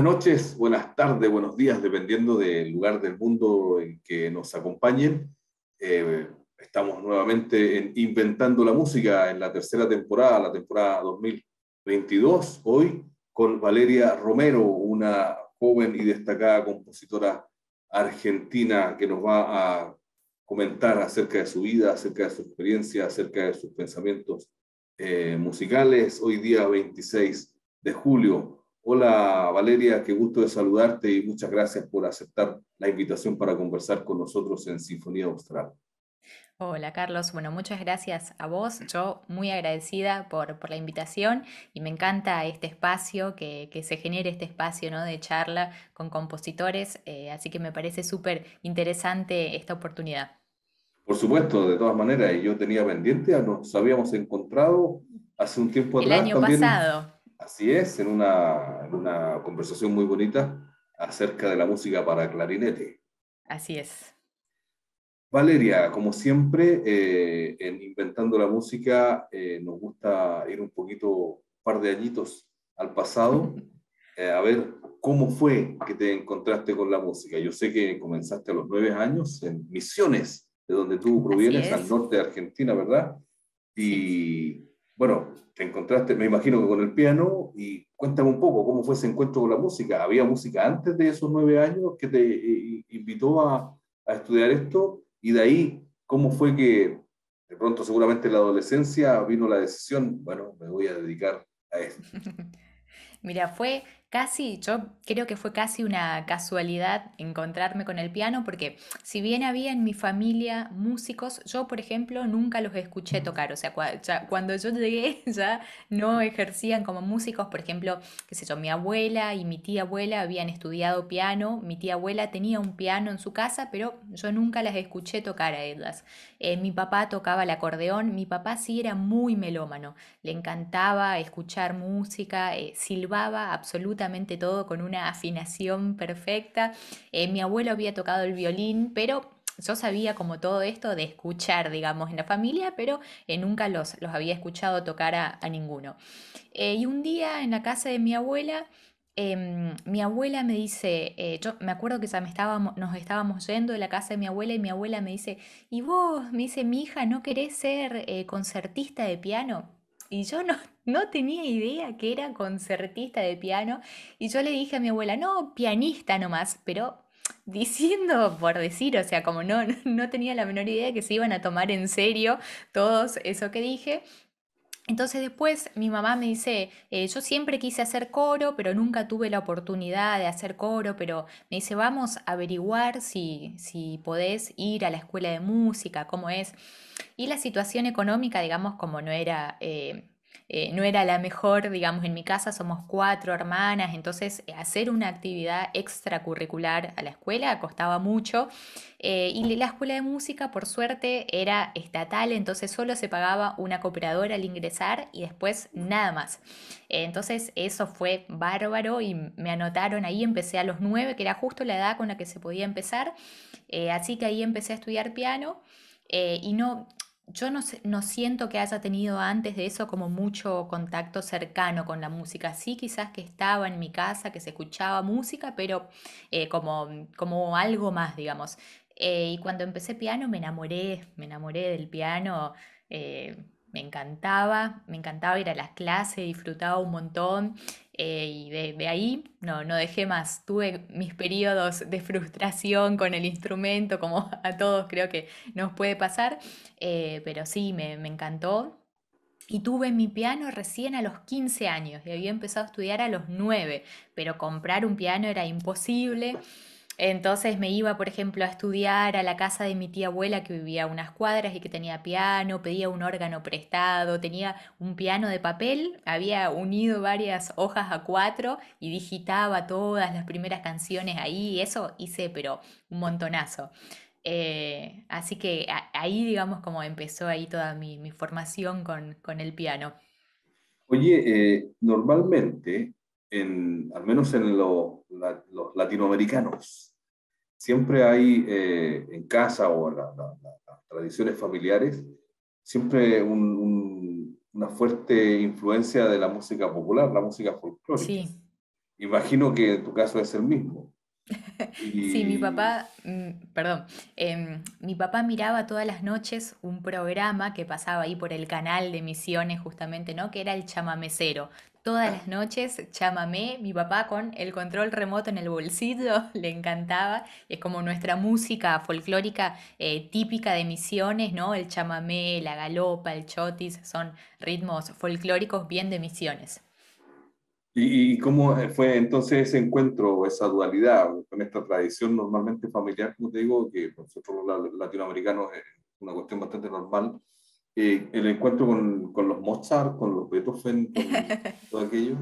Buenas noches, buenas tardes, buenos días, dependiendo del lugar del mundo en que nos acompañen. Eh, estamos nuevamente en Inventando la Música en la tercera temporada, la temporada 2022, hoy con Valeria Romero, una joven y destacada compositora argentina que nos va a comentar acerca de su vida, acerca de su experiencia, acerca de sus pensamientos eh, musicales. Hoy día 26 de julio Hola Valeria, qué gusto de saludarte y muchas gracias por aceptar la invitación para conversar con nosotros en Sinfonía Austral. Hola Carlos, bueno, muchas gracias a vos. Yo muy agradecida por, la invitación y me encanta este espacio, que, se genere este espacio ¿no? de charla con compositores, eh, así que me parece súper interesante esta oportunidad. Por supuesto, de todas maneras, yo tenía pendiente, ah, nos habíamos encontrado hace un tiempo atrás. El año pasado. Así es, en una, en una conversación muy bonita acerca de la música para clarinete. Así es. Valeria, como siempre, eh, en Inventando la Música eh, nos gusta ir un poquito, un par de añitos al pasado, eh, a ver cómo fue que te encontraste con la música. Yo sé que comenzaste a los nueve años en Misiones, de donde tú provienes, al norte de Argentina, ¿verdad? Y, bueno, te encontraste, me imagino que con el piano, y cuéntame un poco cómo fue ese encuentro con la música. ¿Había música antes de esos nueve años que te eh, invitó a, a estudiar esto? Y de ahí, ¿cómo fue que de pronto seguramente en la adolescencia vino la decisión, bueno, me voy a dedicar a esto? Mira, fue Casi, yo creo que fue casi una casualidad encontrarme con el piano porque si bien había en mi familia músicos, yo por ejemplo nunca los escuché tocar, o sea, cuando yo llegué ya no ejercían como músicos, por ejemplo, qué sé yo, mi abuela y mi tía abuela habían estudiado piano, mi tía abuela tenía un piano en su casa, pero yo nunca las escuché tocar a ellas. Eh, mi papá tocaba el acordeón, mi papá sí era muy melómano, le encantaba escuchar música, eh, silbaba absolutamente todo con una afinación perfecta. Eh, mi abuelo había tocado el violín, pero yo sabía como todo esto de escuchar, digamos, en la familia, pero eh, nunca los, los, había escuchado tocar a, ninguno. Eh, y un día en la casa de mi abuela, em, mi abuela me dice, yo me acuerdo que ya me estábamos, nos estábamos yendo de la casa de mi abuela y mi abuela me dice, ¿y vos, me dice, mi hija, no querés ser concertista de piano? y yo no, no tenía idea que era concertista de piano y yo le dije a mi abuela, no, pianista nomás, pero diciendo por decir, o sea, como no, no tenía la menor idea que se iban a tomar en serio todos eso que dije, entonces después mi mamá me dice, eh, yo siempre quise hacer coro, pero nunca tuve la oportunidad de hacer coro, pero me dice, vamos a averiguar si, si podés ir a la escuela de música, cómo es. Y la situación económica, digamos, como no era... Eh, eh, no era la mejor, digamos, en mi casa somos cuatro hermanas, entonces eh, hacer una actividad extracurricular a la escuela costaba mucho. Eh, y la escuela de música, por suerte, era estatal, entonces solo se pagaba una cooperadora al ingresar y después nada más. entonces eso fue bárbaro y me anotaron ahí, empecé a los nueve, que era justo la edad con la que se podía empezar. así que ahí empecé a estudiar piano. y no, yo no, no, siento que haya tenido antes de eso como mucho contacto cercano con la música. Sí, quizás que estaba en mi casa, que se escuchaba música, pero eh, como, como algo más, digamos. Eh, y cuando empecé piano me enamoré, me enamoré del piano. Eh, me encantaba, me encantaba ir a las clases, disfrutaba un montón. Eh, y de, ahí no, no dejé más. Tuve mis periodos de frustración con el instrumento, como a todos creo que nos puede pasar, eh, pero sí, me, me encantó. Y tuve mi piano recién a los 15 años y había empezado a estudiar a los 9, pero comprar un piano era imposible. Entonces me iba, por ejemplo, a estudiar a la casa de mi tía abuela que vivía a unas cuadras y que tenía piano, pedía un órgano prestado, tenía un piano de papel, había unido varias hojas a cuatro y digitaba todas las primeras canciones ahí, eso hice, pero un montonazo. Eh, así que ahí, digamos, como empezó ahí toda mi, formación con, el piano. Oye, eh, normalmente, al menos en los latinoamericanos, siempre hay eh, en casa o en las tradiciones familiares, siempre una fuerte influencia de la música popular, la música folclórica. Sí. Imagino que en tu caso es el mismo. Sí, mi papá, mm, perdón, em, mi papá miraba todas las noches un programa que pasaba ahí por el canal de Misiones justamente, ¿no? Que era el chamamecero. Todas las noches chamamé, mi papá con el control remoto en el bolsillo, le encantaba. Es como nuestra música folclórica eh, típica de misiones, ¿no? El chamamé, la galopa, el chotis, son ritmos folclóricos bien de misiones. ¿Y, cómo eh, fue entonces ese encuentro, esa dualidad con esta tradición normalmente familiar, como te digo, que nosotros los latinoamericanos es eh, una cuestión bastante normal, eh, el encuentro con, los Mozart, con los Beethoven, todo aquello?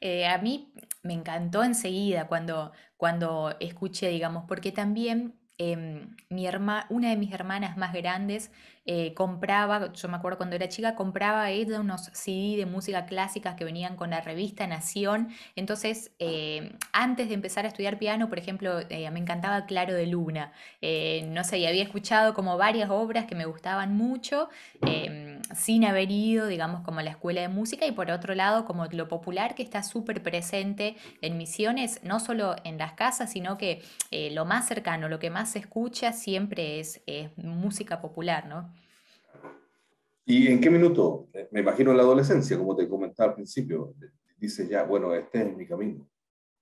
Eh, a mí me encantó enseguida cuando, cuando escuché, digamos, porque también em, mi herma, una de mis hermanas más grandes eh, compraba, yo me acuerdo cuando era chica, compraba ella unos CD de música clásica que venían con la revista Nación. Entonces, eh, antes de empezar a estudiar piano, por ejemplo, eh, me encantaba Claro de Luna. no sé, y había escuchado como varias obras que me gustaban mucho, sin haber ido, digamos, como a la escuela de música. Y por otro lado, como lo popular que está súper presente en misiones, no solo en las casas, sino que lo más cercano, lo que más se escucha siempre es, es música popular, ¿no? ¿Y en qué minuto? Me imagino en la adolescencia, como te comentaba al principio, dices ya, bueno, este es mi camino.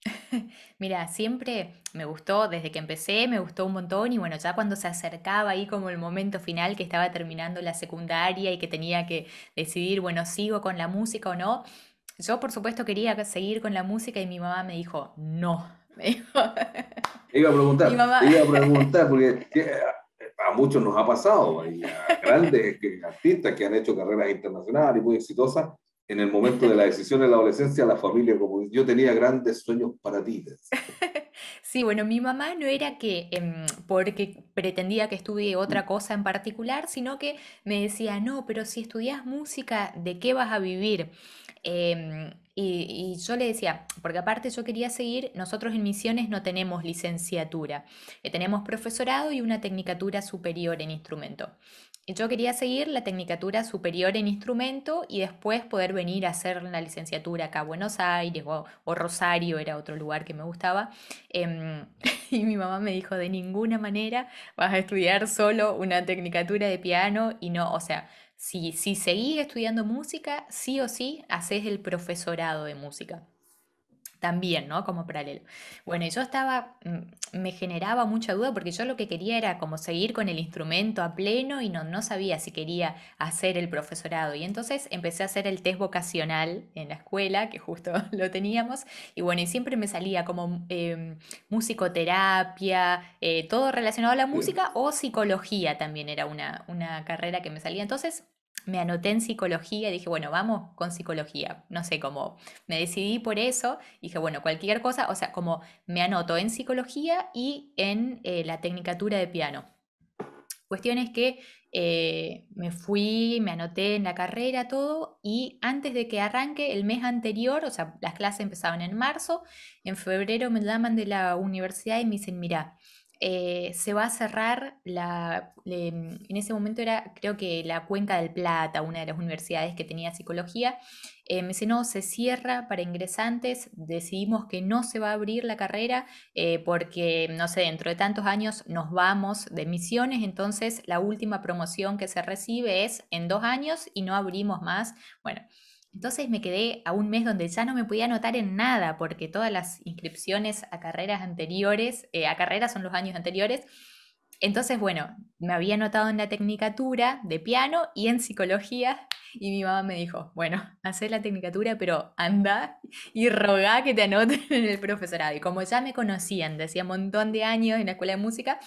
Mira, siempre me gustó, desde que empecé me gustó un montón y bueno, ya cuando se acercaba ahí como el momento final que estaba terminando la secundaria y que tenía que decidir, bueno, sigo con la música o no, yo por supuesto quería seguir con la música y mi mamá me dijo, no. Me dijo... Iba a preguntar, iba a preguntar porque eh, a muchos nos ha pasado, hay grandes artistas que han hecho carreras internacionales y muy exitosas. En el momento de la decisión de la adolescencia, la familia, como yo tenía grandes sueños para ti. Sí, bueno, mi mamá no era que em, porque pretendía que estudie otra mm. cosa en particular, sino que me decía, no, pero si estudias música, ¿de qué vas a vivir? Em, y, yo le decía, porque aparte yo quería seguir, nosotros en Misiones no tenemos licenciatura, eh, tenemos profesorado y una tecnicatura superior en instrumento. Y yo quería seguir la tecnicatura superior en instrumento y después poder venir a hacer la licenciatura acá a Buenos Aires o, Rosario, era otro lugar que me gustaba. Em, y mi mamá me dijo, de ninguna manera vas a estudiar solo una tecnicatura de piano y no, o sea, si, si seguís estudiando música, sí o sí haces el profesorado de música también, ¿no? Como paralelo. Bueno, yo estaba, mm, me generaba mucha duda porque yo lo que quería era como seguir con el instrumento a pleno y no, no sabía si quería hacer el profesorado. Y entonces empecé a hacer el test vocacional en la escuela, que justo lo teníamos, y bueno, y siempre me salía como em, musicoterapia, eh, todo relacionado a la música o psicología también era una, una carrera que me salía. Entonces me anoté en psicología y dije, bueno, vamos con psicología. No sé, cómo me decidí por eso, dije, bueno, cualquier cosa, o sea, como me anoto en psicología y en eh, la tecnicatura de piano. Cuestión es que eh, me fui, me anoté en la carrera, todo, y antes de que arranque el mes anterior, o sea, las clases empezaban en marzo, en febrero me llaman de la universidad y me dicen, mira, eh, se va a cerrar la, mm, en ese momento era creo que la Cuenca del Plata, una de las universidades que tenía psicología, eh, me dice, no, se cierra para ingresantes, decidimos que no se va a abrir la carrera eh, porque, no sé, dentro de tantos años nos vamos de misiones, entonces la última promoción que se recibe es en dos años y no abrimos más. Bueno, entonces me quedé a un mes donde ya no me podía anotar en nada, porque todas las inscripciones a carreras anteriores, eh, a carreras son los años anteriores. Entonces, bueno, me había anotado en la tecnicatura de piano y en psicología, y mi mamá me dijo, bueno, hacé la tecnicatura, pero anda y rogá que te anoten en el profesorado. Y como ya me conocían, decía un montón de años en la escuela de música,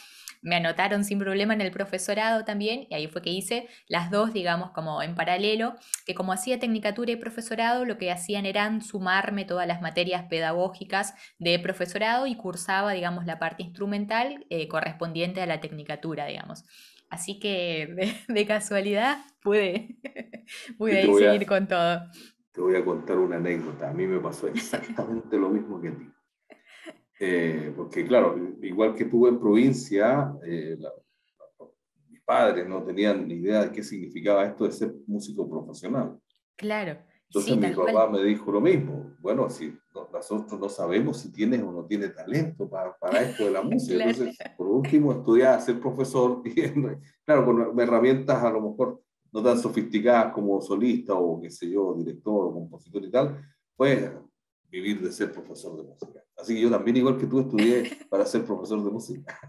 me anotaron sin problema en el profesorado también, y ahí fue que hice las dos, digamos, como en paralelo, que como hacía tecnicatura y profesorado, lo que hacían eran sumarme todas las materias pedagógicas de profesorado y cursaba, digamos, la parte instrumental eh, correspondiente a la tecnicatura, digamos. Así que de, casualidad pude, pude seguir con todo. Te voy a contar una anécdota. A mí me pasó exactamente lo mismo que a ti. Eh, porque claro, igual que estuve en provincia, eh, mis padres no tenían ni idea de qué significaba esto de ser músico profesional. Claro. Entonces mi papá me dijo lo mismo, bueno, si nosotros no sabemos si tienes o no tienes talento para, para esto de la música, entonces por último estudiar, ser profesor, claro, con herramientas a lo mejor no tan sofisticadas como solista o qué sé yo, director o compositor y tal, pues vivir de ser profesor de música. Así que yo también, igual que tú, estudié para ser profesor de música.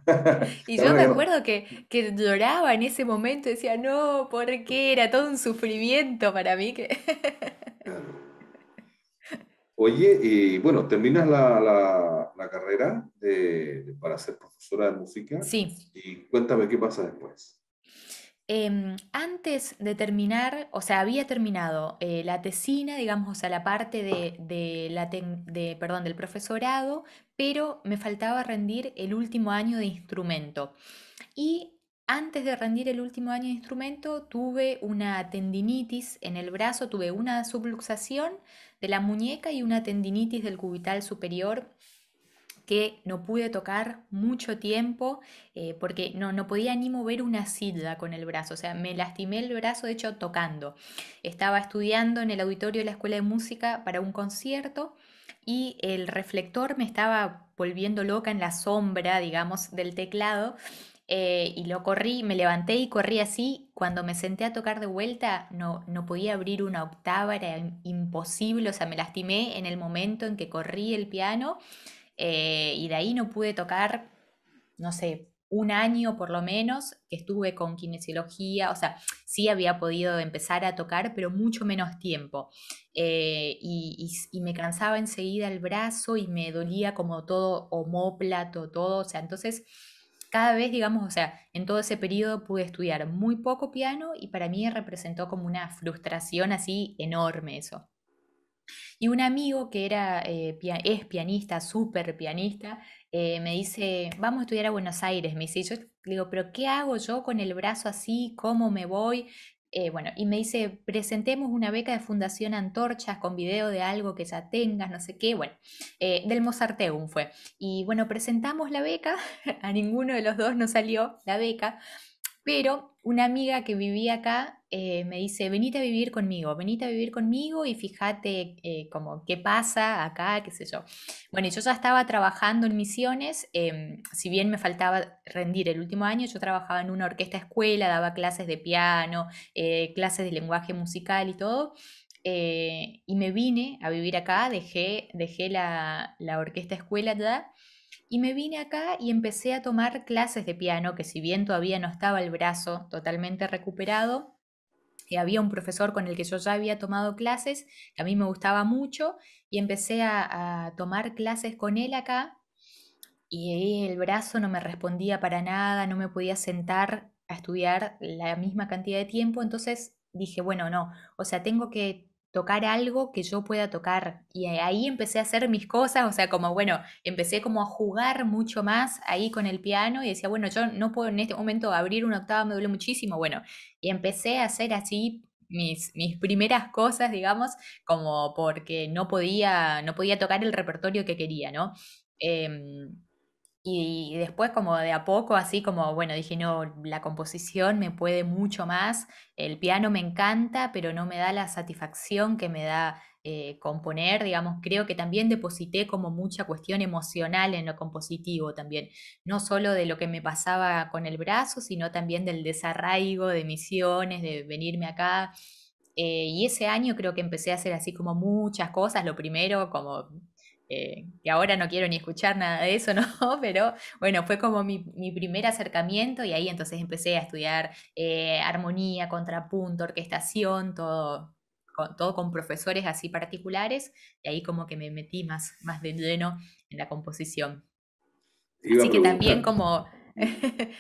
y yo me acuerdo que, lloraba en ese momento, decía, no, ¿por qué? Era todo un sufrimiento para mí. Que... Oye, y bueno, terminas la, carrera para ser profesora de música. Sí. Y cuéntame qué pasa después. Em, antes de terminar, o sea, había terminado eh, la tesina, digamos, o sea, la parte de, de la de, perdón, del profesorado, pero me faltaba rendir el último año de instrumento. Y antes de rendir el último año de instrumento, tuve una tendinitis en el brazo, tuve una subluxación de la muñeca y una tendinitis del cubital superior que no pude tocar mucho tiempo eh, porque no, no podía ni mover una silla con el brazo, o sea, me lastimé el brazo de hecho tocando. Estaba estudiando en el auditorio de la Escuela de Música para un concierto y el reflector me estaba volviendo loca en la sombra, digamos, del teclado. Eh, y lo corrí, me levanté y corrí así. Cuando me senté a tocar de vuelta, no, no podía abrir una octava, era imposible, o sea, me lastimé en el momento en que corrí el piano eh, y de ahí no pude tocar, no sé, un año por lo menos que estuve con kinesiología, o sea, sí había podido empezar a tocar, pero mucho menos tiempo. Eh, y, me cansaba enseguida el brazo y me dolía como todo homóplato, todo, o sea, entonces cada vez, digamos, o sea, en todo ese periodo pude estudiar muy poco piano y para mí representó como una frustración así enorme eso. Y un amigo que era, eh, es pianista, súper pianista, eh, me dice, vamos a estudiar a Buenos Aires. Me dice, yo digo, pero ¿qué hago yo con el brazo así? ¿Cómo me voy? Eh, bueno, y me dice, presentemos una beca de Fundación Antorchas con video de algo que ya tengas, no sé qué, bueno, del Mozarteum fue. Y bueno, presentamos la beca, a ninguno de los dos nos salió la beca, pero una amiga que vivía acá eh, me dice, venite a vivir conmigo, venite a vivir conmigo y fíjate eh, como qué pasa acá, qué sé yo. Bueno, yo ya estaba trabajando en misiones, em, si bien me faltaba rendir el último año, yo trabajaba en una orquesta escuela, daba clases de piano, eh, clases de lenguaje musical y todo. y me vine a vivir acá, dejé, dejé la, la orquesta escuela ya y me vine acá y empecé a tomar clases de piano, que si bien todavía no estaba el brazo totalmente recuperado, y eh, había un profesor con el que yo ya había tomado clases, que a mí me gustaba mucho, y empecé a, a tomar clases con él acá, y el brazo no me respondía para nada, no me podía sentar a estudiar la misma cantidad de tiempo, entonces dije, bueno, no, o sea, tengo que tocar algo que yo pueda tocar. Y ahí empecé a hacer mis cosas, o sea, como bueno, empecé como a jugar mucho más ahí con el piano y decía, bueno, yo no puedo en este momento abrir una octava, me duele muchísimo, bueno, y empecé a hacer así mis, mis, primeras cosas, digamos, como porque no podía, no podía tocar el repertorio que quería, ¿no? Em, y después como de a poco, así como, bueno, dije, no, la composición me puede mucho más, el piano me encanta, pero no me da la satisfacción que me da eh, componer, digamos, creo que también deposité como mucha cuestión emocional en lo compositivo también, no solo de lo que me pasaba con el brazo, sino también del desarraigo de misiones, de venirme acá. Eh, y ese año creo que empecé a hacer así como muchas cosas, lo primero como eh, que ahora no quiero ni escuchar nada de eso, ¿no? Pero bueno, fue como mi, mi primer acercamiento y ahí entonces empecé a estudiar eh, armonía, contrapunto, orquestación, todo con, todo con profesores así particulares y ahí como que me metí más, más de lleno en la composición. así que también como...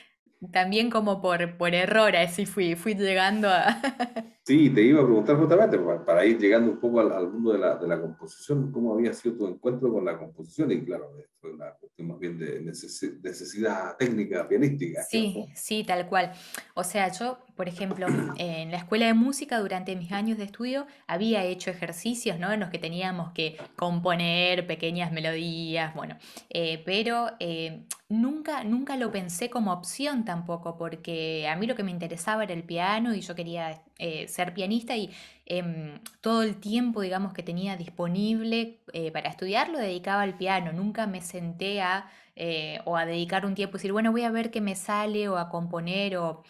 también como por, por error así fui, fui llegando a, Sí, te iba a preguntar justamente, para, ir llegando un poco al, mundo de la, composición, ¿cómo había sido tu encuentro con la composición? Y claro, esto es una cuestión más bien de necesidad técnica, pianística. Sí, sí, tal cual. O sea, yo, por ejemplo, en la escuela de música durante mis años de estudio había hecho ejercicios, ¿no? En los que teníamos que componer pequeñas melodías, bueno, eh, pero... Eh, nunca, nunca lo pensé como opción tampoco, porque a mí lo que me interesaba era el piano y yo quería eh, ser pianista y em, todo el tiempo, digamos, que tenía disponible eh, para estudiar lo dedicaba al piano. Nunca me senté a eh, o a dedicar un tiempo y decir, bueno, voy a ver qué me sale o a componer o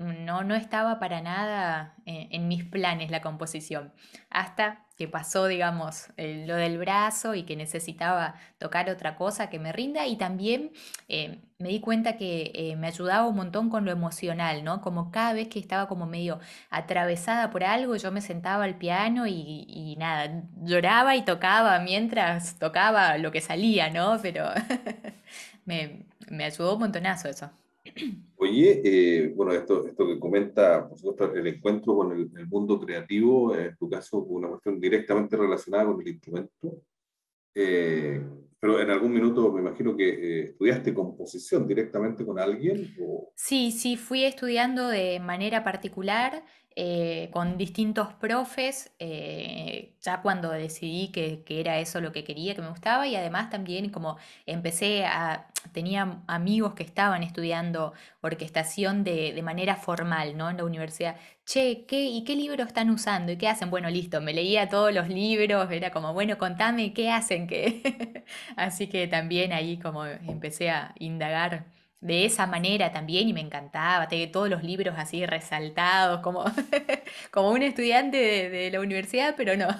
no, no estaba para nada eh, en, mis planes la composición, hasta que pasó, digamos, lo del brazo y que necesitaba tocar otra cosa que me rinda y también eh, me di cuenta que eh, me ayudaba un montón con lo emocional, ¿no? Como cada vez que estaba como medio atravesada por algo, yo me sentaba al piano y, nada, lloraba y tocaba mientras tocaba lo que salía, ¿no? Pero me, me ayudó un montonazo eso. Oye, eh, bueno, esto, esto que comenta, por supuesto, el encuentro con el, mundo creativo, eh, en tu caso, una cuestión directamente relacionada con el instrumento. Eh, pero en algún minuto me imagino que estudiaste composición directamente con alguien. Sí, sí, fui estudiando de manera particular eh, con distintos profes, eh, ya cuando decidí que, era eso lo que quería, que me gustaba, y además también como empecé a, tenía amigos que estaban estudiando orquestación de, manera formal, ¿no? En la universidad, che, ¿qué, ¿y qué libros están usando? ¿Y qué hacen? Bueno, listo, me leía todos los libros, era como, bueno, contame qué hacen, que Así que también ahí como empecé a indagar de esa manera también y me encantaba, tenía todos los libros así resaltados, como, como un estudiante de, la universidad, pero no.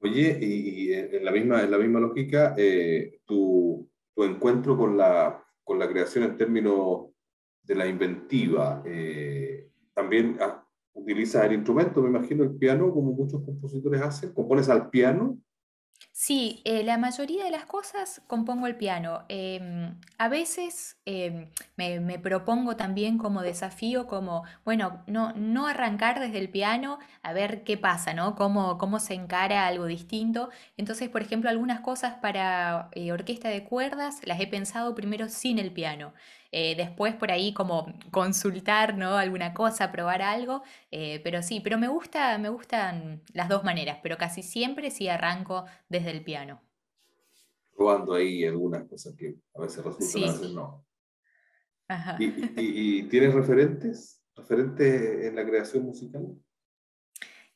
Oye, y, en, la misma, en la misma lógica, eh, tu, tu, encuentro con la, con la creación en términos de la inventiva, eh, también ah, utilizas el instrumento, me imagino el piano, como muchos compositores hacen, compones al piano Sí, eh, la mayoría de las cosas compongo el piano. Em, a veces em, me, propongo también como desafío, como, bueno, no, no arrancar desde el piano a ver qué pasa, ¿no? Cómo, cómo se encara algo distinto. Entonces, por ejemplo, algunas cosas para eh, orquesta de cuerdas las he pensado primero sin el piano. Eh, después por ahí como consultar, ¿no? Alguna cosa, probar algo, eh, pero sí, pero me, gusta, me gustan las dos maneras, pero casi siempre sí arranco desde el piano. Probando ahí algunas cosas que a veces resultan, sí. no. ¿Y, tienes referentes? ¿Referentes en la creación musical?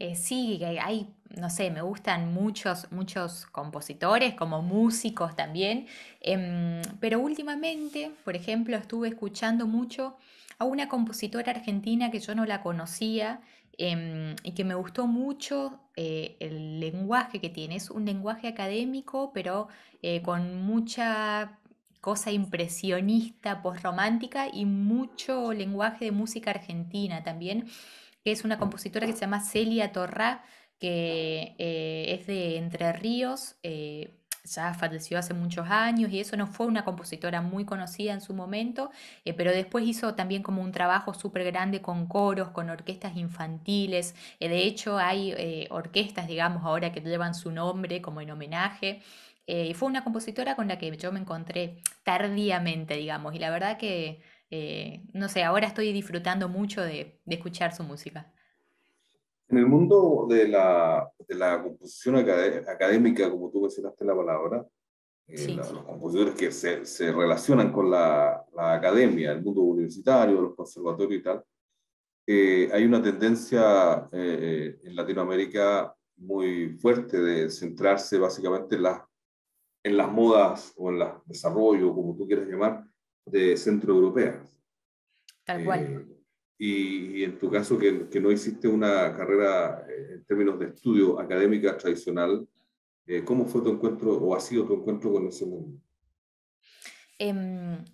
Eh, sí, hay, no sé, me gustan muchos, muchos compositores, como músicos también, em, pero últimamente, por ejemplo, estuve escuchando mucho a una compositora argentina que yo no la conocía em, y que me gustó mucho eh, el lenguaje que tiene. Es un lenguaje académico, pero eh, con mucha cosa impresionista, postromántica y mucho lenguaje de música argentina también que es una compositora que se llama Celia Torrá, que eh, es de Entre Ríos, eh, ya falleció hace muchos años y eso no fue una compositora muy conocida en su momento, eh, pero después hizo también como un trabajo súper grande con coros, con orquestas infantiles, de hecho hay orquestas, digamos, ahora que llevan su nombre como en homenaje. Y fue una compositora con la que yo me encontré tardíamente, digamos, y la verdad que eh, no sé, ahora estoy disfrutando mucho de, escuchar su música. En el mundo de la, composición académica, como tú mencionaste la palabra, eh, los compositores que se, relacionan con la, academia, el mundo universitario, los conservatorios y tal, eh, hay una tendencia en Latinoamérica muy fuerte de centrarse básicamente en las, en las modas o en los desarrollo como tú quieras llamar, de centroeuropeas. Tal eh, cual. y, en tu caso, que, no hiciste una carrera eh, en términos de estudio académica tradicional, eh, ¿cómo fue tu encuentro o ha sido tu encuentro con ese mundo? Em,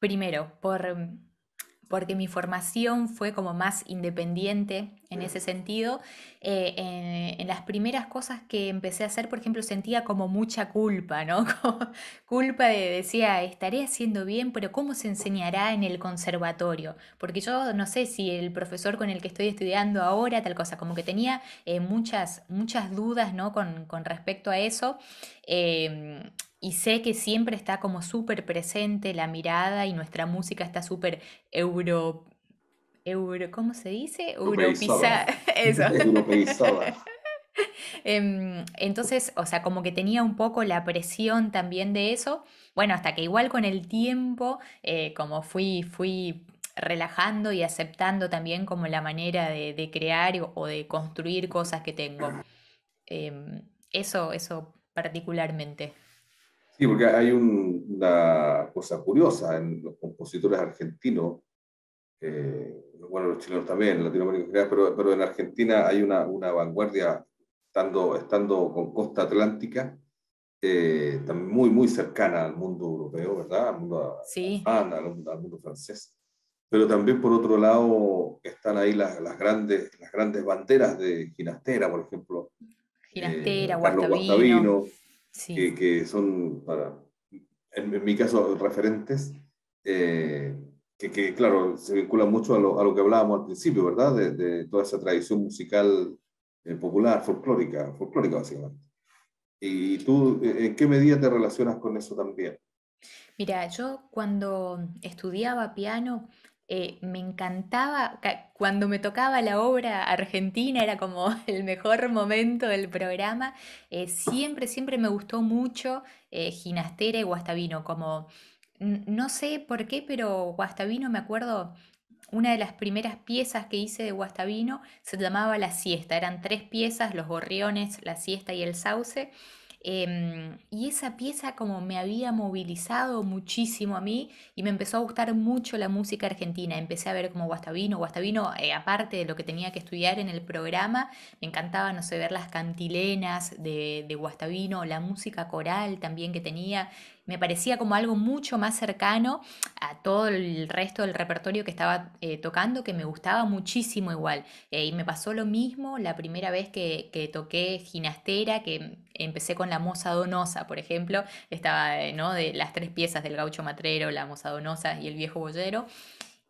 primero, por porque mi formación fue como más independiente en ese sentido. Eh, en, las primeras cosas que empecé a hacer, por ejemplo, sentía como mucha culpa, ¿no? culpa de, decía, estaré haciendo bien, pero ¿cómo se enseñará en el conservatorio? Porque yo no sé si el profesor con el que estoy estudiando ahora, tal cosa, como que tenía eh, muchas, muchas dudas, ¿no? Con, respecto a eso. Eh, y sé que siempre está como súper presente la mirada y nuestra música está súper euro, euro, ¿cómo se dice? Eso. Em, entonces, o sea, como que tenía un poco la presión también de eso. Bueno, hasta que igual con el tiempo, eh, como fui, fui relajando y aceptando también como la manera de, crear o de construir cosas que tengo. Em, eso, eso particularmente. Sí, porque hay una cosa curiosa en los compositores argentinos, eh, bueno, los chilenos también, en general, pero, pero en Argentina hay una, una vanguardia, estando, estando con costa atlántica, eh, muy, muy cercana al mundo europeo, ¿verdad? Al mundo, sí. al mundo francés. Pero también, por otro lado, están ahí las, grandes, las grandes banderas de Ginastera, por ejemplo. Ginastera, eh, que, son, para, en, mi caso, referentes, eh, que, que, claro, se vincula mucho a lo, a lo, que hablábamos al principio, ¿verdad? De, toda esa tradición musical eh, popular, folclórica, folclórica básicamente. ¿Y tú eh, en qué medida te relacionas con eso también? Mira, yo cuando estudiaba piano eh, me encantaba, cuando me tocaba la obra argentina era como el mejor momento del programa, eh, siempre, siempre me gustó mucho eh, Ginastera y Guastavino, como no sé por qué, pero Guastavino me acuerdo... Una de las primeras piezas que hice de Guastavino se llamaba La Siesta. Eran tres piezas, los gorriones, la siesta y el sauce. Em, y esa pieza como me había movilizado muchísimo a mí y me empezó a gustar mucho la música argentina. Empecé a ver como Guastavino, Guastavino, eh, aparte de lo que tenía que estudiar en el programa, me encantaba, no sé, ver las cantilenas de, de Guastavino, la música coral también que tenía, me parecía como algo mucho más cercano a todo el resto del repertorio que estaba eh, tocando, que me gustaba muchísimo igual. Eh, y me pasó lo mismo la primera vez que, que toqué ginastera, que empecé con la moza donosa, por ejemplo, estaba eh, ¿no? de las tres piezas del gaucho matrero, la moza donosa y el viejo boyero,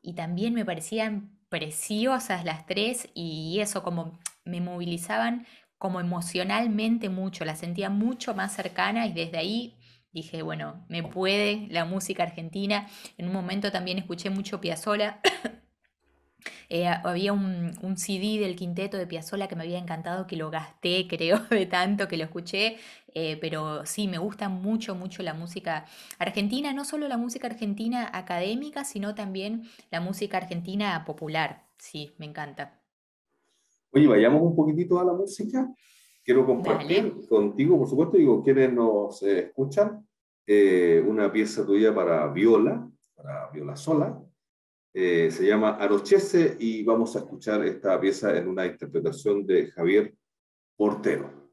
y también me parecían preciosas las tres y eso como me movilizaban como emocionalmente mucho, la sentía mucho más cercana y desde ahí dije, bueno, me oh. puede la música argentina. En un momento también escuché mucho Piazzola. Eh, había un, CD del quinteto de Piazzola que me había encantado, que lo gasté, creo, de tanto que lo escuché, eh, pero sí, me gusta mucho, mucho la música argentina, no solo la música argentina académica, sino también la música argentina popular, sí, me encanta. Oye, vayamos un poquitito a la música quiero compartir contigo, por supuesto, digo, quienes nos eh, escuchan, eh, una pieza tuya para viola, para viola sola. Eh, se llama Arochese y vamos a escuchar esta pieza en una interpretación de Javier Portero.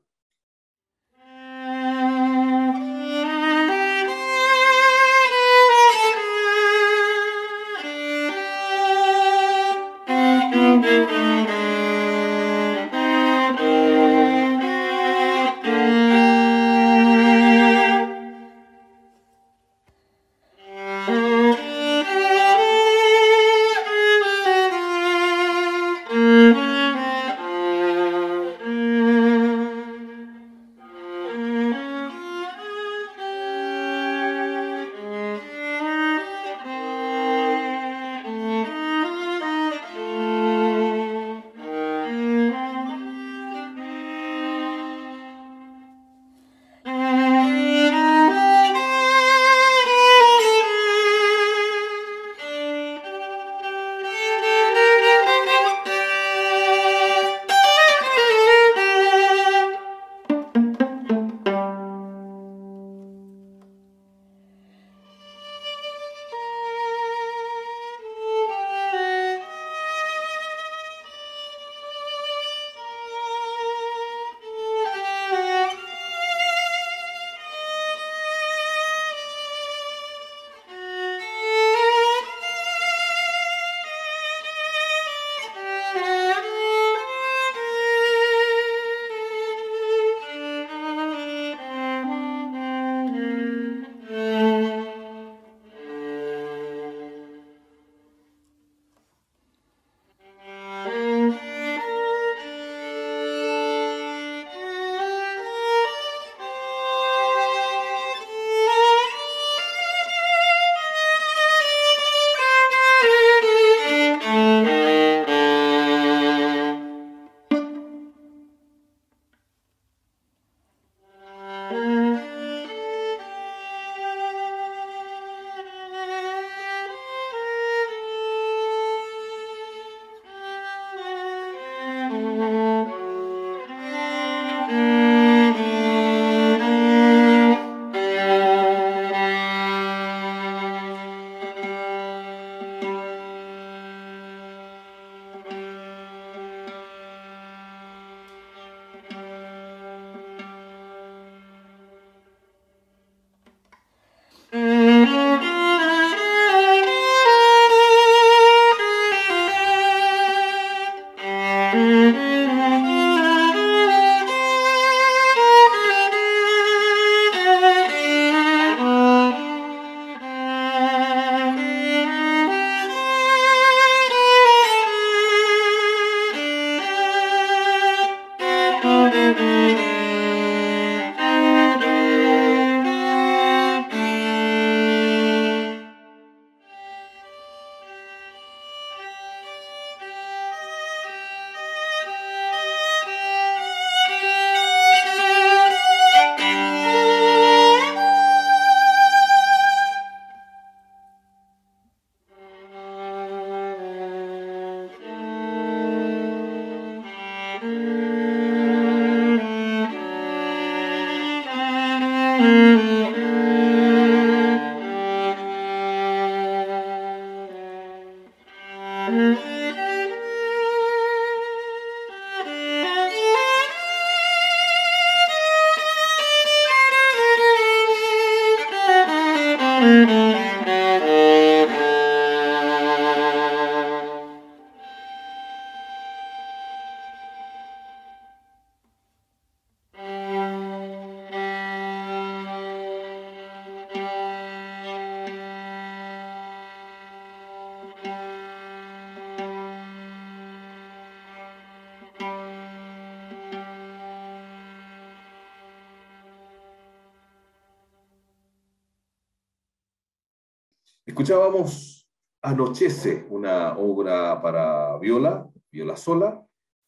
vamos, Anochece, una obra para viola, viola sola,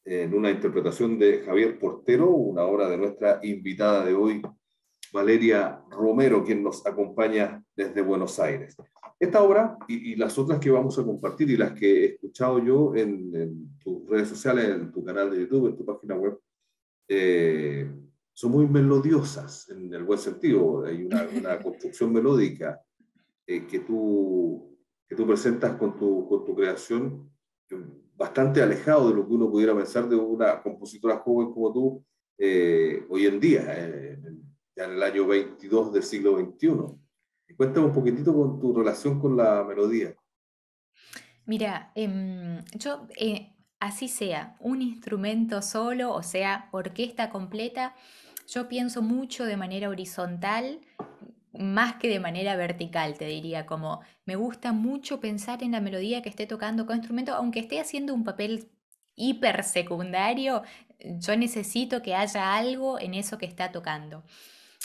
en una interpretación de Javier Portero, una obra de nuestra invitada de hoy, Valeria Romero, quien nos acompaña desde Buenos Aires. Esta obra y, las otras que vamos a compartir y las que he escuchado yo en, tus redes sociales, en tu canal de YouTube, en tu página web, eh, son muy melodiosas en el buen sentido. Hay una, una construcción melódica eh, que, tú, que tú presentas con tu, con tu creación, eh, bastante alejado de lo que uno pudiera pensar de una compositora joven como tú eh, hoy en día, ya en el año 22 del siglo XXI. Cuéntame un poquitito con tu relación con la melodía. Mira, em, yo así sea, un instrumento solo, o sea, orquesta completa, yo pienso mucho de manera horizontal, más que de manera vertical, te diría, como me gusta mucho pensar en la melodía que esté tocando con instrumento, aunque esté haciendo un papel hiper secundario, yo necesito que haya algo en eso que está tocando.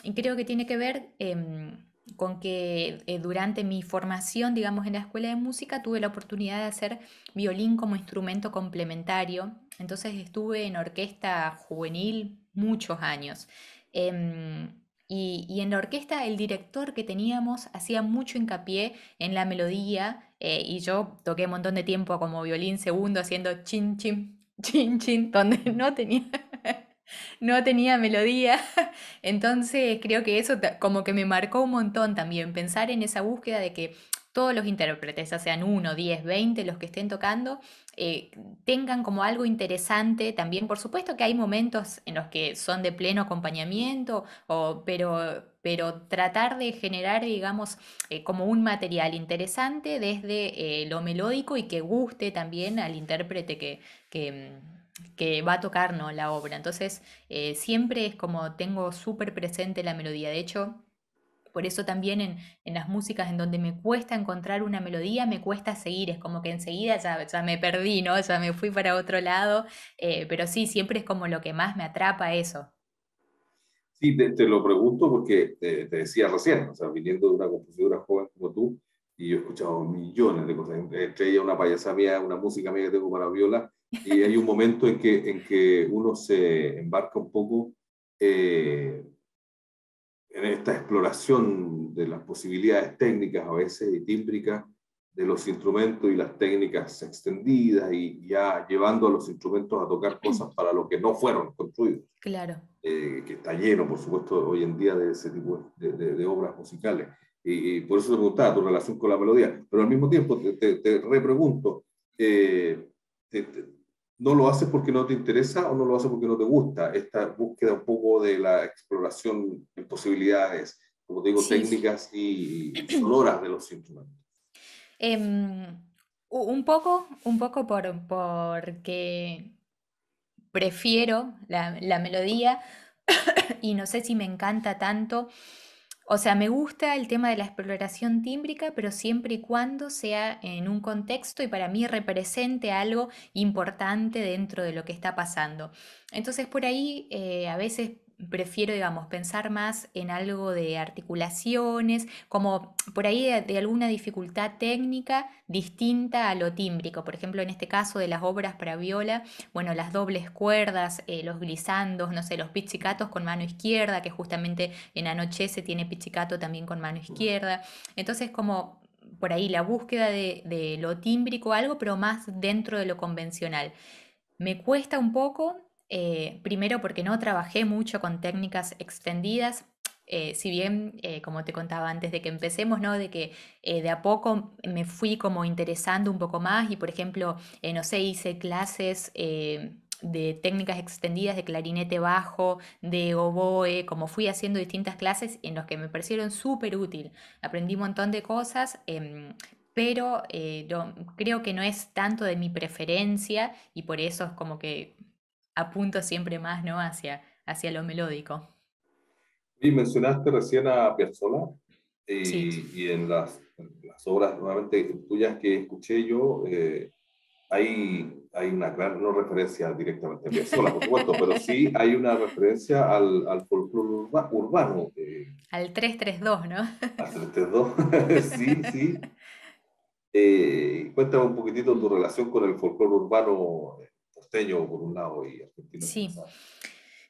Y creo que tiene que ver em, con que eh, durante mi formación, digamos, en la escuela de música, tuve la oportunidad de hacer violín como instrumento complementario. Entonces estuve en orquesta juvenil muchos años. Em, y, en la orquesta el director que teníamos hacía mucho hincapié en la melodía eh, y yo toqué un montón de tiempo como violín segundo haciendo chin chin, chin chin, donde no tenía, no tenía melodía. Entonces creo que eso como que me marcó un montón también, pensar en esa búsqueda de que todos los intérpretes, ya sean uno, diez, veinte, los que estén tocando, eh, tengan como algo interesante también. Por supuesto que hay momentos en los que son de pleno acompañamiento, o, pero, pero tratar de generar, digamos, eh, como un material interesante desde eh, lo melódico y que guste también al intérprete que, que va a tocar la obra. Entonces, siempre es como tengo súper presente la melodía. De hecho, por eso también en, las músicas en donde me cuesta encontrar una melodía, me cuesta seguir, es como que enseguida ya, ya me perdí, ¿no? Ya me fui para otro lado, eh, pero sí, siempre es como lo que más me atrapa eso. Sí, te, lo pregunto porque te, decía recién, o sea, viniendo de una compositora joven como tú, y yo he escuchado millones de cosas, entre ellas una payasa mía, una música mía que tengo para viola, y hay un momento en que, en que uno se embarca un poco... Eh, en esta exploración de las posibilidades técnicas a veces y tímbricas de los instrumentos y las técnicas extendidas y ya llevando a los instrumentos a tocar cosas para lo que no fueron construidos. Claro. Eh, que está lleno, por supuesto, hoy en día de ese tipo de, obras musicales. Y, por eso te preguntaba tu relación con la melodía. Pero al mismo tiempo te, repregunto, eh, no lo haces porque no te interesa o no lo haces porque no te gusta. Esta búsqueda un poco de la exploración de posibilidades, como digo, técnicas y sonoras de los instrumentos. Em, un poco, un poco por, porque prefiero la melodía y no sé si me encanta tanto o sea, me gusta el tema de la exploración tímbrica, pero siempre y cuando sea en un contexto y para mí represente algo importante dentro de lo que está pasando. Entonces, por ahí eh, a veces prefiero, digamos, pensar más en algo de articulaciones, como por ahí de, alguna dificultad técnica distinta a lo tímbrico. Por ejemplo, en este caso de las obras para viola, bueno, las dobles cuerdas, eh, los glissandos, no sé, los pizzicatos con mano izquierda, que justamente en Anoche se tiene pizzicato también con mano izquierda. Entonces, como por ahí la búsqueda de, de lo tímbrico, algo, pero más dentro de lo convencional. Me cuesta un poco, eh, primero porque no trabajé mucho con técnicas extendidas, eh, si bien, eh, como te contaba antes de que empecemos, ¿no? De que de a poco me fui como interesando un poco más y, por ejemplo, no sé, hice clases de técnicas extendidas de clarinete bajo, de oboe, como fui haciendo distintas clases en los que me parecieron súper útil. Aprendí un montón de cosas, em, pero creo que no es tanto de mi preferencia y por eso es como que apunto siempre más ¿no? hacia, hacia lo melódico. Y mencionaste recién a Piazzolla y, en, las, obras nuevamente tuyas que escuché yo, eh, hay, hay una gran, no referencia directamente a Piazzolla, por supuesto, pero sí hay una referencia al, al folclore urbano. Eh. al 332, ¿no? Al 332, sí, sí. Eh, cuéntame un poquitito tu relación con el folclore urbano por un lado y Sí.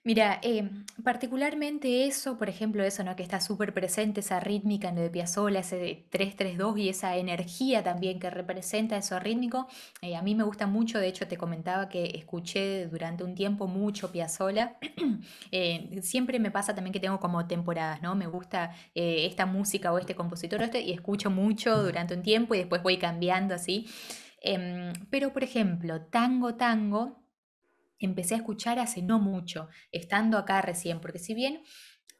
Mira, eh, particularmente eso, por ejemplo, eso ¿no? que está súper presente, esa rítmica de Piazzolla, ese 332 y esa energía también que representa eso rítmico, eh, a mí me gusta mucho, de hecho te comentaba que escuché durante un tiempo mucho Piazzolla, eh, siempre me pasa también que tengo como temporadas, ¿no? Me gusta esta música o este compositor este, y escucho mucho durante un tiempo y después voy cambiando así. Em, pero, por ejemplo, tango, tango, empecé a escuchar hace no mucho, estando acá recién, porque si bien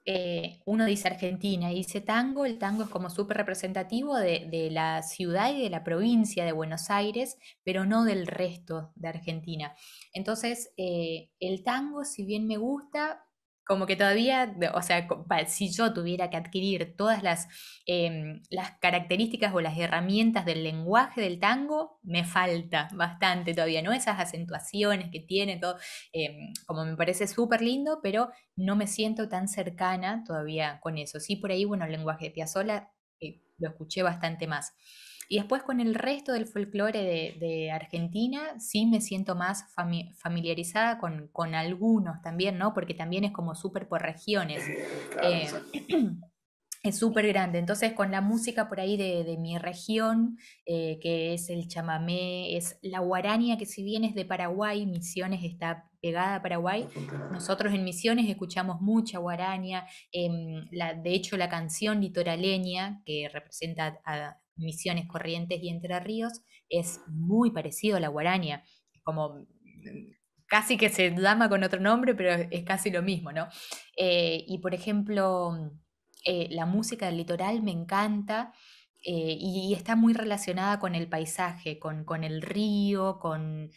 eh, uno dice Argentina y dice tango, el tango es como súper representativo de, la ciudad y de la provincia de Buenos Aires, pero no del resto de Argentina. Entonces, eh, el tango, si bien me gusta, como que todavía, o sea, si yo tuviera que adquirir todas em, las, características o las herramientas del lenguaje del tango, me falta bastante todavía, ¿no? Esas acentuaciones que tiene, todo, em, como me parece súper lindo, pero no me siento tan cercana todavía con eso. Sí, por ahí, bueno, el lenguaje de Piazzolla eh, lo escuché bastante más. Y después con el resto del folclore de, Argentina sí me siento más familiarizada con, algunos también, ¿no? Porque también es como súper por regiones. Eh, es súper grande. Entonces con la música por ahí de, mi región, eh, que es el chamamé, es la guarania, que si bien es de Paraguay, Misiones está pegada a Paraguay. Nosotros en Misiones escuchamos mucha guarania, em, de hecho la canción litoraleña que representa a, Misiones Corrientes y Entre Ríos, es muy parecido a la guaraña, como mm, casi que se llama con otro nombre, pero es casi lo mismo, ¿no? Eh, y por ejemplo, eh, la música del litoral me encanta, eh, y, está muy relacionada con el paisaje, con, el río, con,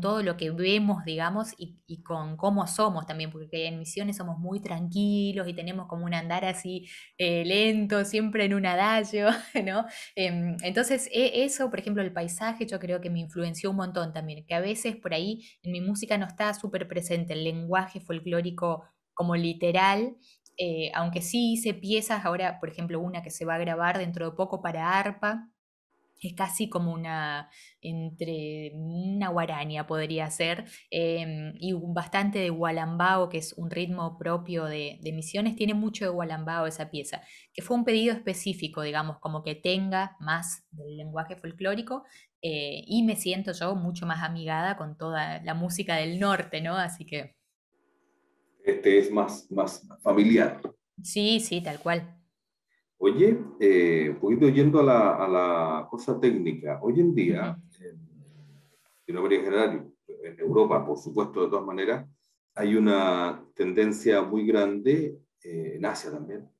todo lo que vemos, digamos, y, con cómo somos también, porque en Misiones somos muy tranquilos y tenemos como un andar así eh, lento, siempre en un adagio, ¿no? Em, entonces, e, eso, por ejemplo, el paisaje, yo creo que me influenció un montón también, que a veces por ahí en mi música no está súper presente el lenguaje folclórico como literal, eh, aunque sí hice piezas, ahora por ejemplo una que se va a grabar dentro de poco para arpa, es casi como una, entre una guaraña podría ser, em, y bastante de gualambao, que es un ritmo propio de, de, misiones, tiene mucho de gualambao esa pieza, que fue un pedido específico, digamos, como que tenga más del lenguaje folclórico, eh, y me siento yo mucho más amigada con toda la música del norte, ¿no? Así que este es más, más familiar. Sí, sí, tal cual. Oye, un eh, poquito yendo a la, a la, cosa técnica, hoy en día, en general, en Europa, por supuesto, de todas maneras, hay una tendencia muy grande, eh, en Asia también,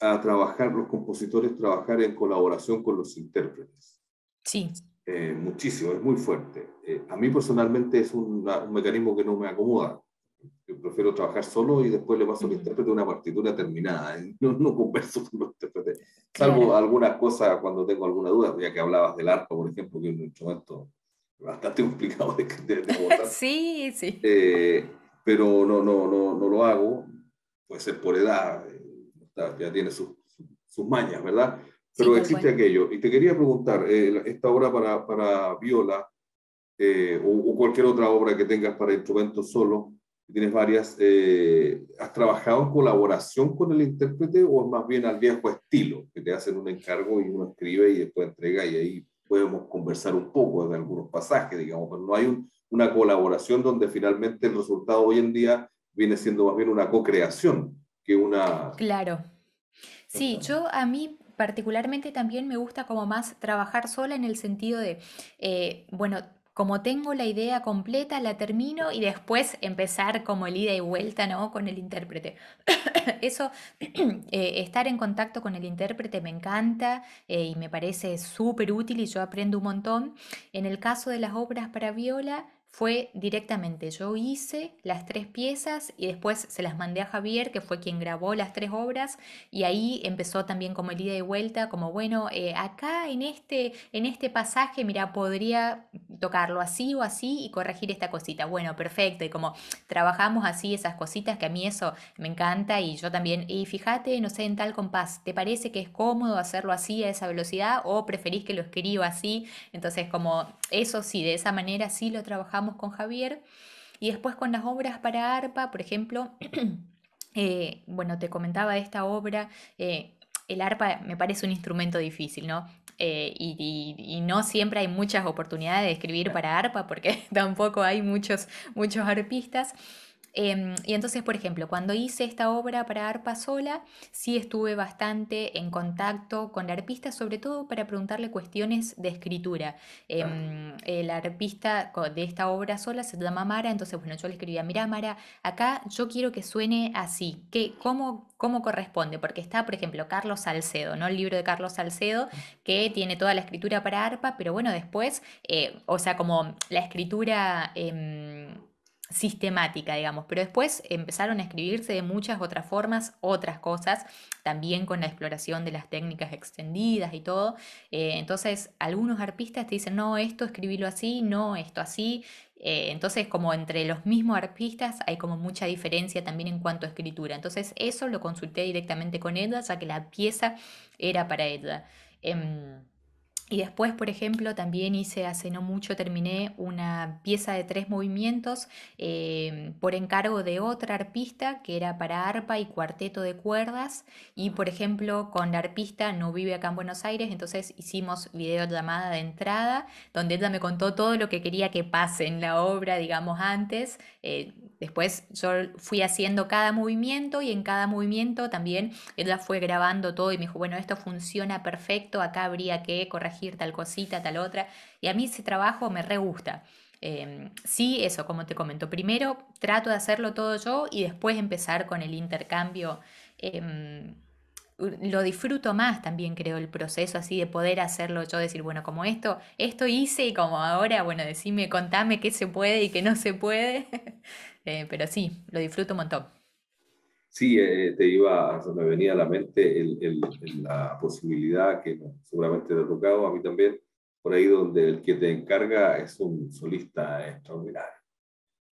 a trabajar, los compositores trabajar en colaboración con los intérpretes. Sí. Eh, muchísimo, es muy fuerte. a mí personalmente es un, un mecanismo que no me acomoda yo prefiero trabajar solo y después le paso al intérprete una partitura terminada. ¿eh? No, converso con Salvo algunas cosas cuando tengo alguna duda, ya que hablabas del arpa, por ejemplo, que es un instrumento bastante complicado de, de, sí, sí. Eh, pero no, no, no, no lo hago. Puede ser por edad, eh, ya tiene sus, sus mañas, ¿verdad? Pero existe aquello. Y te quería preguntar, esta obra para, para viola o, cualquier otra obra que tengas para instrumentos solo, tienes varias, eh, ¿has trabajado en colaboración con el intérprete o es más bien al viejo estilo, que te hacen un encargo y uno escribe y después entrega y ahí podemos conversar un poco de algunos pasajes, digamos, pero no hay una colaboración donde finalmente el resultado hoy en día viene siendo más bien una co-creación que una... Claro. Sí, yo a mí particularmente también me gusta como más trabajar sola en el sentido de, eh, bueno, como tengo la idea completa, la termino y después empezar como el ida y vuelta, ¿no? Con el intérprete. Eso, eh, estar en contacto con el intérprete me encanta eh, y me parece súper útil y yo aprendo un montón. En el caso de las obras para viola, fue directamente yo hice las tres piezas y después se las mandé a Javier, que fue quien grabó las tres obras, y ahí empezó también como el ida y vuelta, como bueno, eh, acá en este, en este pasaje, mira, podría tocarlo así o así y corregir esta cosita. Bueno, perfecto, y como trabajamos así esas cositas, que a mí eso me encanta, y yo también, y fíjate, no sé, en tal compás, ¿te parece que es cómodo hacerlo así a esa velocidad o preferís que lo escriba así? Entonces, como eso sí, de esa manera sí lo trabajamos con Javier. Y después con las obras para arpa, por ejemplo, eh, bueno, te comentaba esta obra, eh, el arpa me parece un instrumento difícil, ¿no? Eh, y, no siempre hay muchas oportunidades de escribir para arpa porque tampoco hay muchos, muchos arpistas. Em, y entonces, por ejemplo, cuando hice esta obra para arpa sola, sí estuve bastante en contacto con la arpista, sobre todo para preguntarle cuestiones de escritura. La em, el arpista de esta obra sola se llama Mara, entonces, bueno, yo le escribía, mira Mara, acá yo quiero que suene así, que, ¿cómo, ¿cómo corresponde? Porque está, por ejemplo, Carlos Salcedo, ¿no? El libro de Carlos Salcedo, que tiene toda la escritura para arpa, pero bueno, después, eh, o sea, como la escritura... Em, sistemática, digamos, pero después empezaron a escribirse de muchas otras formas, otras cosas, también con la exploración de las técnicas extendidas y todo. Eh, entonces, algunos arpistas te dicen, no, esto escribilo así, no, esto así. Eh, entonces, como entre los mismos arpistas hay como mucha diferencia también en cuanto a escritura. Entonces, eso lo consulté directamente con Edda, ya que la pieza era para Edda. Em, y después, por ejemplo, también hice hace no mucho, terminé una pieza de tres movimientos eh, por encargo de otra arpista que era para arpa y cuarteto de cuerdas. Y, por ejemplo, con la arpista no vive acá en Buenos Aires, entonces hicimos videollamada de entrada, donde ella me contó todo lo que quería que pase en la obra, digamos, antes. Eh, Después yo fui haciendo cada movimiento y en cada movimiento también ella fue grabando todo y me dijo, bueno, esto funciona perfecto, acá habría que corregir tal cosita, tal otra. Y a mí ese trabajo me re gusta. Em, sí, eso, como te comento, primero trato de hacerlo todo yo y después empezar con el intercambio. Em, lo disfruto más también, creo, el proceso así de poder hacerlo yo, decir, bueno, como esto, esto hice y como ahora, bueno, decime, contame qué se puede y qué no se puede. Eh, pero sí, lo disfruto un montón. Sí, eh, te iba, me venía a la mente la posibilidad que seguramente te ha tocado, a mí también, por ahí donde el que te encarga es un solista extraordinario.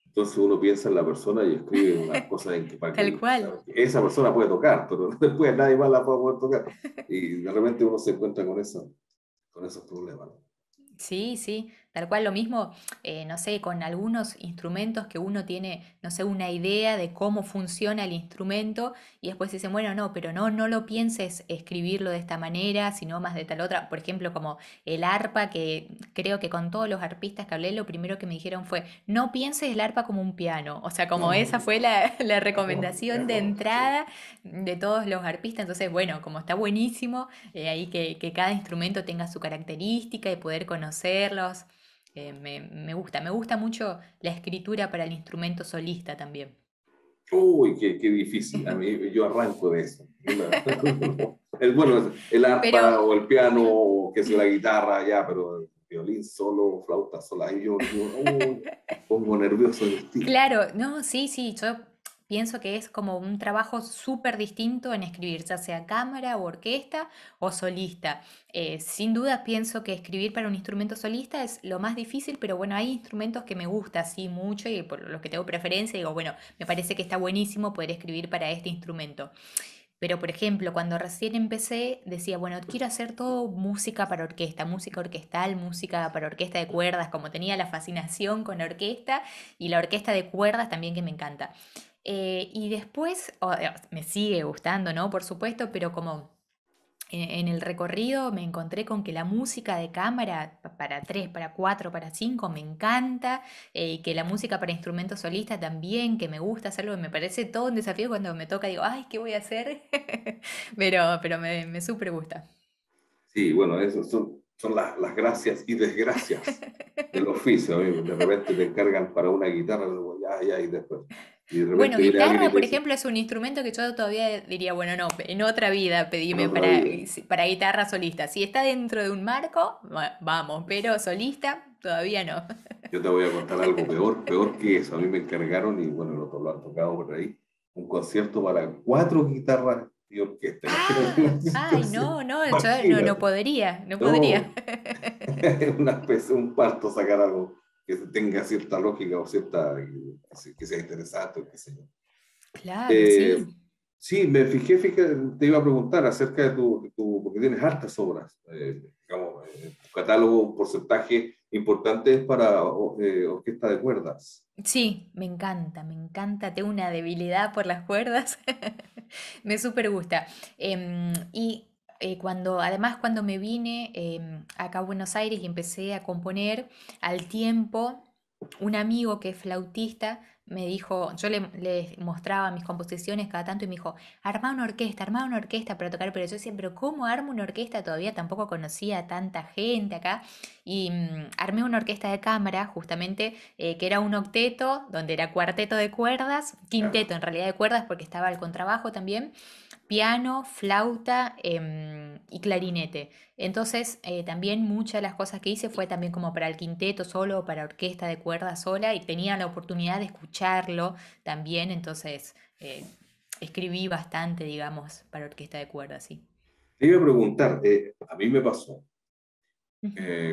Entonces uno piensa en la persona y escribe una cosa en que, para que, esa persona puede tocar, pero después nadie más la puede poder tocar. Y de repente uno se encuentra con, eso, con esos problemas. Sí, sí. Tal cual lo mismo, eh, no sé, con algunos instrumentos que uno tiene, no sé, una idea de cómo funciona el instrumento y después dicen, bueno, no, pero no, no lo pienses escribirlo de esta manera, sino más de tal otra. Por ejemplo, como el arpa, que creo que con todos los arpistas que hablé, lo primero que me dijeron fue, no pienses el arpa como un piano. O sea, como esa fue la, recomendación de entrada de todos los arpistas. Entonces, bueno, como está buenísimo eh, ahí que, que cada instrumento tenga su característica y poder conocerlos. Eh, me, me, gusta, me gusta mucho la escritura para el instrumento solista también. Uy, qué, qué difícil. yo arranco de eso. bueno, el arpa o el piano, o que es la guitarra, ya, pero violín solo, flauta sola, y yo, uy, pongo nervioso el estilo. Claro, no, sí, sí, yo pienso que es como un trabajo súper distinto en escribir, ya sea cámara o orquesta o solista. Eh, sin duda pienso que escribir para un instrumento solista es lo más difícil, pero bueno, hay instrumentos que me gusta así mucho y por los que tengo preferencia, digo, bueno, me parece que está buenísimo poder escribir para este instrumento. Pero, por ejemplo, cuando recién empecé, decía, bueno, quiero hacer todo música para orquesta, música orquestal, música para orquesta de cuerdas, como tenía la fascinación con la orquesta y la orquesta de cuerdas también que me encanta. Eh, y después, eh, me sigue gustando, ¿no? Por supuesto, pero como en, el recorrido me encontré con que la música de cámara para tres, para 4, para cinco, me encanta, eh, y que la música para instrumentos solistas también, que me gusta hacerlo, me parece todo un desafío cuando me toca, digo, ay, ¿qué voy a hacer? pero pero me, me súper gusta. Sí, bueno, eso son, son las, gracias y desgracias del oficio. De repente te encargan para una guitarra, luego ya, ya, y después bueno, guitarra, por ejemplo, es un instrumento que yo todavía diría, bueno, no, en otra vida pedime para, para guitarra solista. Si está dentro de un marco, vamos, pero solista todavía no. Yo te voy a contar algo peor, peor que eso. A mí me encargaron, y bueno, lo, han tocado por ahí, un concierto para cuatro guitarras y orquesta. Ah, ay, no, no, no, no, podría, no, podría. Una especie, un parto sacar algo tenga cierta lógica o cierta, que sea interesante, o qué sé Claro, eh, sí. Sí, me fijé, te iba a preguntar acerca de tu, tu porque tienes hartas obras, eh, eh, tu catálogo un porcentaje importante es para eh, orquesta de cuerdas. Sí, me encanta, me encanta, tengo una debilidad por las cuerdas, me súper gusta. Em, y eh, cuando, además cuando me vine em, acá a Buenos Aires y empecé a componer, al tiempo un amigo que es flautista me dijo, yo le, mostraba mis composiciones cada tanto y me dijo, arma una orquesta, arma una orquesta para tocar, pero yo decía, pero ¿cómo armo una orquesta? Todavía tampoco conocía a tanta gente acá y mm, armé una orquesta de cámara justamente eh, que era un octeto, donde era cuarteto de cuerdas, quinteto en realidad de cuerdas porque estaba el contrabajo también piano, flauta em, y clarinete. Entonces, eh, también muchas de las cosas que hice fue también como para el quinteto solo, para orquesta de cuerda sola, y tenía la oportunidad de escucharlo también, entonces eh, escribí bastante, digamos, para orquesta de cuerda, sí. Te iba a preguntar, eh, a mí me pasó,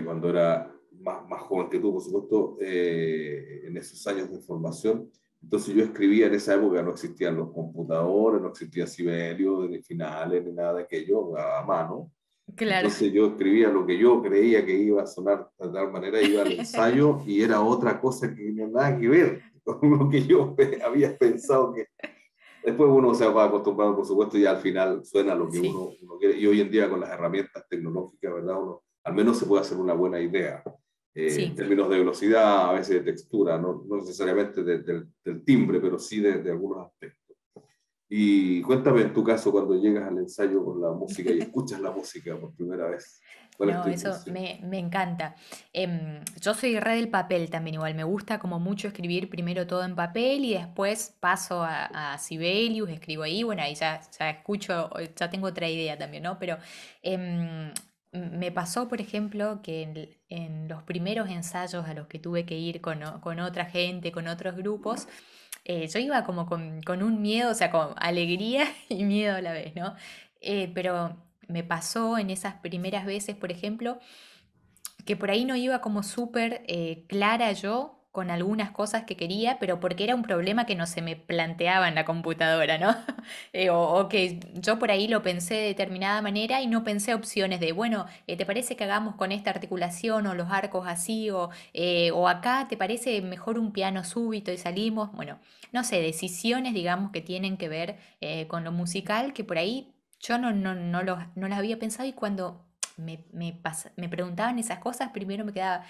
cuando era más, más, joven que tú, por supuesto, en esos años de formación, entonces yo escribía, en esa época no existían los computadores, no existía siberio ni finales, ni nada de aquello, a mano. Claro. Entonces yo escribía lo que yo creía que iba a sonar de tal manera, iba al ensayo y era otra cosa que no nada que ver con lo que yo había pensado que... Después uno se va acostumbrado, por supuesto, y al final suena lo que uno, quiere. Y hoy en día con las herramientas tecnológicas, ¿verdad? Uno al menos se puede hacer una buena idea. Eh, en términos de velocidad, a veces de textura, no, necesariamente del timbre, pero sí de, algunos aspectos. Y cuéntame en tu caso cuando llegas al ensayo con la música y escuchas la música por primera vez. No, eso me, me encanta. Em, yo soy re del papel también igual. Me gusta como mucho escribir primero todo en papel y después paso a, a Sibelius, escribo ahí, bueno, ahí ya, ya escucho, ya tengo otra idea también, ¿no? Pero em, me pasó, por ejemplo, que en, los primeros ensayos a los que tuve que ir con, otra gente, con otros grupos, eh, yo iba como con, un miedo, o sea, con alegría y miedo a la vez, ¿no? Eh, pero me pasó en esas primeras veces, por ejemplo, que por ahí no iba como súper eh, clara yo con algunas cosas que quería, pero porque era un problema que no se me planteaba en la computadora, ¿no? Eh, o, que yo por ahí lo pensé de determinada manera y no pensé opciones de, bueno, eh, ¿te parece que hagamos con esta articulación o los arcos así? O, eh, o acá, ¿te parece mejor un piano súbito y salimos? Bueno, no sé, decisiones, digamos, que tienen que ver con lo musical, que por ahí yo no, no, no, las había pensado y cuando me, me, me preguntaban esas cosas, primero me quedaba...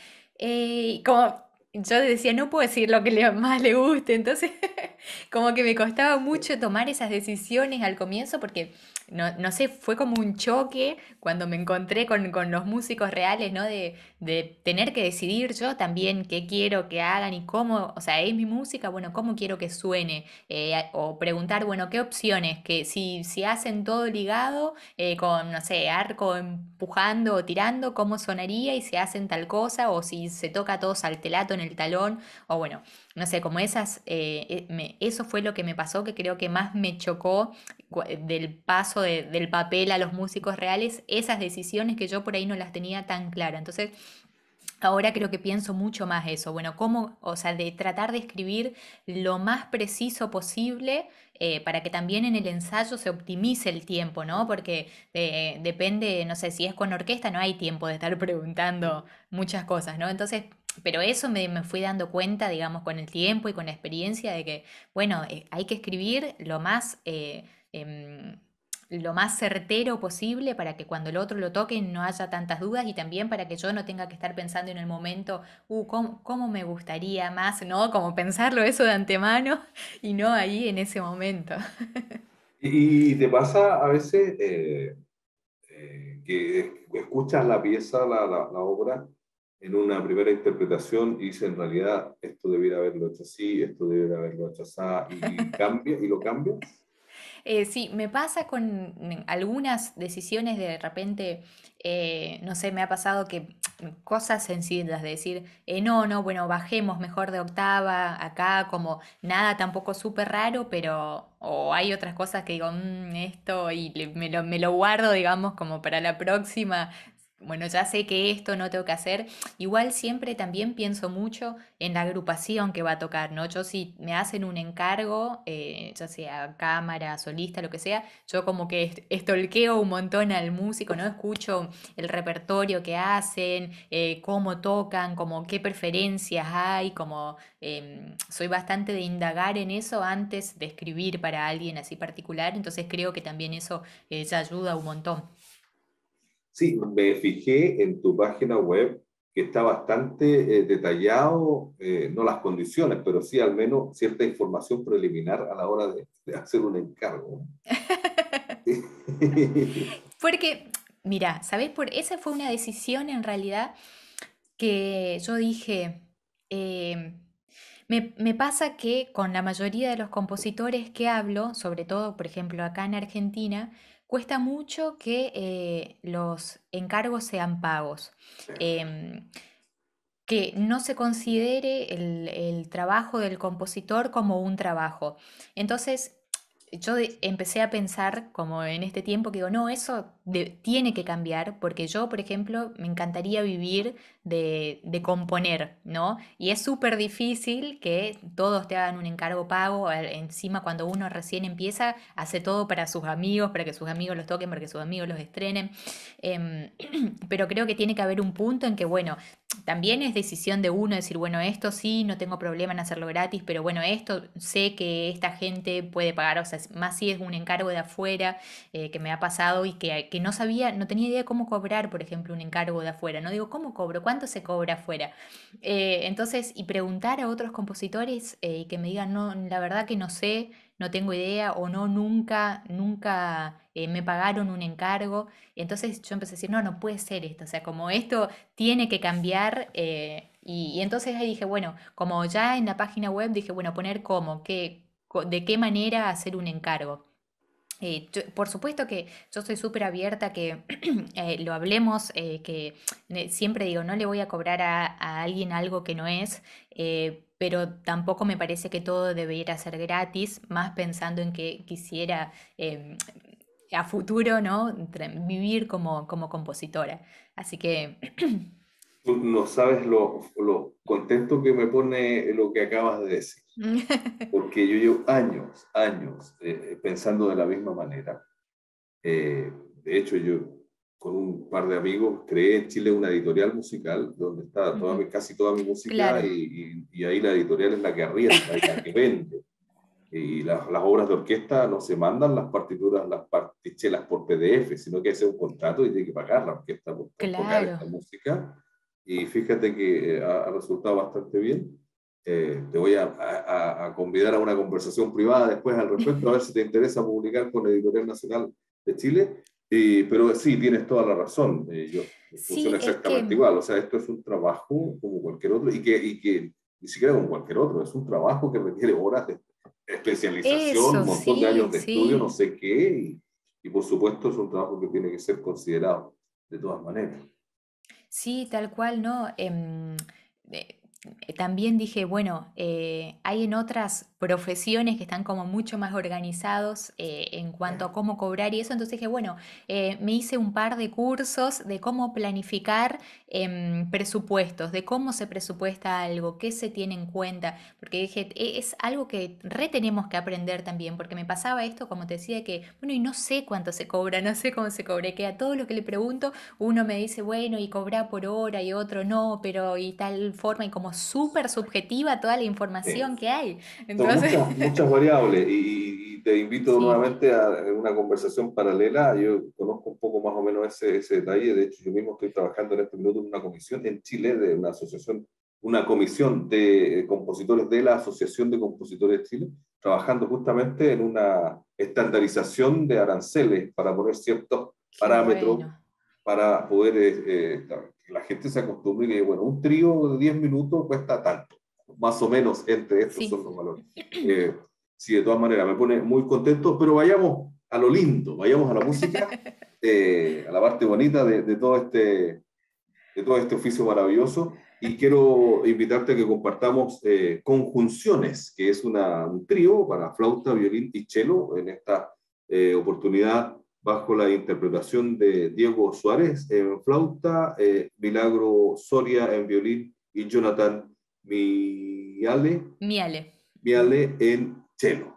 como yo decía, no puedo decir lo que más le guste, entonces como que me costaba mucho tomar esas decisiones al comienzo porque, no, no sé, fue como un choque cuando me encontré con, con los músicos reales, ¿no? De, de tener que decidir yo también qué quiero que hagan y cómo, o sea, es mi música, bueno, cómo quiero que suene, eh, o preguntar, bueno, qué opciones, que si, se hacen todo ligado, eh, con, no sé, arco empujando o tirando, cómo sonaría y si hacen tal cosa, o si se toca todo saltelato en el talón, o bueno, no sé, como esas, eh, eso fue lo que me pasó, que creo que más me chocó del paso del papel a los músicos reales, esas decisiones que yo por ahí no las tenía tan claras. Entonces, Ahora creo que pienso mucho más eso, bueno, cómo, o sea, de tratar de escribir lo más preciso posible eh, para que también en el ensayo se optimice el tiempo, ¿no? Porque eh, depende, no sé, si es con orquesta no hay tiempo de estar preguntando muchas cosas, ¿no? Entonces, pero eso me, fui dando cuenta, digamos, con el tiempo y con la experiencia de que, bueno, eh, hay que escribir lo más em, lo más certero posible para que cuando el otro lo toque no haya tantas dudas y también para que yo no tenga que estar pensando en el momento, uh, ¿cómo, me gustaría más? ¿No? Como pensarlo eso de antemano y no ahí en ese momento. Y te pasa a veces eh, eh, que escuchas la pieza, la, obra, en una primera interpretación y dices, en realidad, esto debiera haberlo hecho así, esto debiera haberlo hecho así, y, y lo cambias. Eh, sí, me pasa con mm, algunas decisiones de repente, eh, no sé, me ha pasado que cosas sencillas, de decir, eh, no, no, bueno, bajemos mejor de octava, acá como nada tampoco súper raro, pero o hay otras cosas que digo, mm, esto y me lo, me, lo, guardo, digamos, como para la próxima, bueno, ya sé que esto no tengo que hacer. Igual siempre también pienso mucho en la agrupación que va a tocar, ¿no? Yo si me hacen un encargo, eh, ya sea cámara, solista, lo que sea, yo como que estolqueo un montón al músico, ¿no? Escucho el repertorio que hacen, eh, cómo tocan, como qué preferencias hay, como em, soy bastante de indagar en eso antes de escribir para alguien así particular, entonces creo que también eso eh, ya ayuda un montón. Sí, me fijé en tu página web que está bastante eh, detallado, eh, no las condiciones, pero sí al menos cierta información preliminar a la hora de, hacer un encargo. Porque, mira, ¿sabes? Por, esa fue una decisión en realidad que yo dije, em, me, me, pasa que con la mayoría de los compositores que hablo, sobre todo, por ejemplo, acá en Argentina, cuesta mucho que eh, los encargos sean pagos. Em, que no se considere el, trabajo del compositor como un trabajo. Entonces, yo empecé a pensar, como en este tiempo, que digo, no, eso tiene que cambiar, porque yo, por ejemplo, me encantaría vivir de, componer, ¿no? Y es súper difícil que todos te hagan un encargo pago, encima cuando uno recién empieza, hace todo para sus amigos, para que sus amigos los toquen, para que sus amigos los estrenen, em, pero creo que tiene que haber un punto en que, bueno, también es decisión de uno decir, bueno, esto sí, no tengo problema en hacerlo gratis, pero bueno, esto sé que esta gente puede pagar, o sea, más si es un encargo de afuera eh, que me ha pasado y que, que no sabía, no tenía idea de cómo cobrar, por ejemplo, un encargo de afuera, no digo, ¿cómo cobro? ¿Cuánto cuánto se cobra afuera. Eh, entonces, y preguntar a otros compositores y eh, que me digan, no, la verdad que no sé, no tengo idea o no, nunca, nunca eh, me pagaron un encargo. Entonces yo empecé a decir, no, no puede ser esto, o sea, como esto tiene que cambiar. y, entonces ahí dije, bueno, como ya en la página web dije, bueno, poner cómo, de qué manera hacer un encargo. Eh, por supuesto que yo soy súper abierta, que eh, lo hablemos, eh, que siempre digo, no le voy a cobrar a, alguien algo que no es, pero tampoco me parece que todo debiera ser gratis, más pensando en que quisiera em, a futuro ¿no? vivir como, como compositora. Así que... no sabes lo contento que me pone lo que acabas de decir. porque yo llevo años, años eh, eh, pensando de la misma manera. Eh, de hecho, yo con un par de amigos creé en Chile una editorial musical donde está casi toda mi música y, ahí la editorial es la que arriesga y la que vende. Y las, obras de orquesta no se mandan las partituras, las partichelas por PDF, sino que hace un contrato y tiene que pagar la orquesta por, claro. música. Y fíjate que ha resultado bastante bien. Eh, te voy a, a, a, convidar a una conversación privada después al respecto, a ver si te interesa publicar con la Editorial Nacional de Chile. pero sí, tienes toda la razón. Eh, yo, funciona exactamente igual. O sea, esto es un trabajo como cualquier otro y que, y que ni siquiera como cualquier otro. Es un trabajo que requiere horas de especialización, un montón de años de estudio, no sé qué. Y, y por supuesto es un trabajo que tiene que ser considerado de todas maneras. Sí, tal cual, ¿no? Em, eh, eh, también dije, bueno, eh, hay en otras profesiones que están como mucho más organizados eh, en cuanto a cómo cobrar y eso. Entonces dije, bueno, eh, me hice un par de cursos de cómo planificar em, presupuestos, de cómo se presupuesta algo, qué se tiene en cuenta, porque dije, e, es algo que re tenemos que aprender también, porque me pasaba esto, como te decía, que, bueno, y no sé cuánto se cobra, no sé cómo se cobra, que a todo lo que le pregunto, uno me dice, bueno, y cobra por hora y otro no, pero y tal forma, y como súper subjetiva toda la información que hay. Entonces, muchas, variables y, te invito nuevamente a una conversación paralela. Yo conozco un poco más o menos ese, ese detalle. De hecho, yo mismo estoy trabajando en este minuto en una comisión en Chile de una asociación, una comisión de eh, compositores de la Asociación de Compositores de Chile, trabajando justamente en una estandarización de aranceles para poner ciertos parámetros para poder eh, eh, la gente se acostumbre y que, bueno, un trío de 10 minutos cuesta tanto más o menos entre estos son los valores. Eh, sí, de todas maneras, me pone muy contento, pero vayamos a lo lindo, vayamos a la música, eh, a la parte bonita de, todo este, de todo este oficio maravilloso. Y quiero invitarte a que compartamos eh, Conjunciones, que es una, un trío para flauta, violín y cello en esta oportunidad bajo la interpretación de Diego Suárez en flauta, Milagro Soria en violín y Jonathan Miale. Miale. Miale en chelo.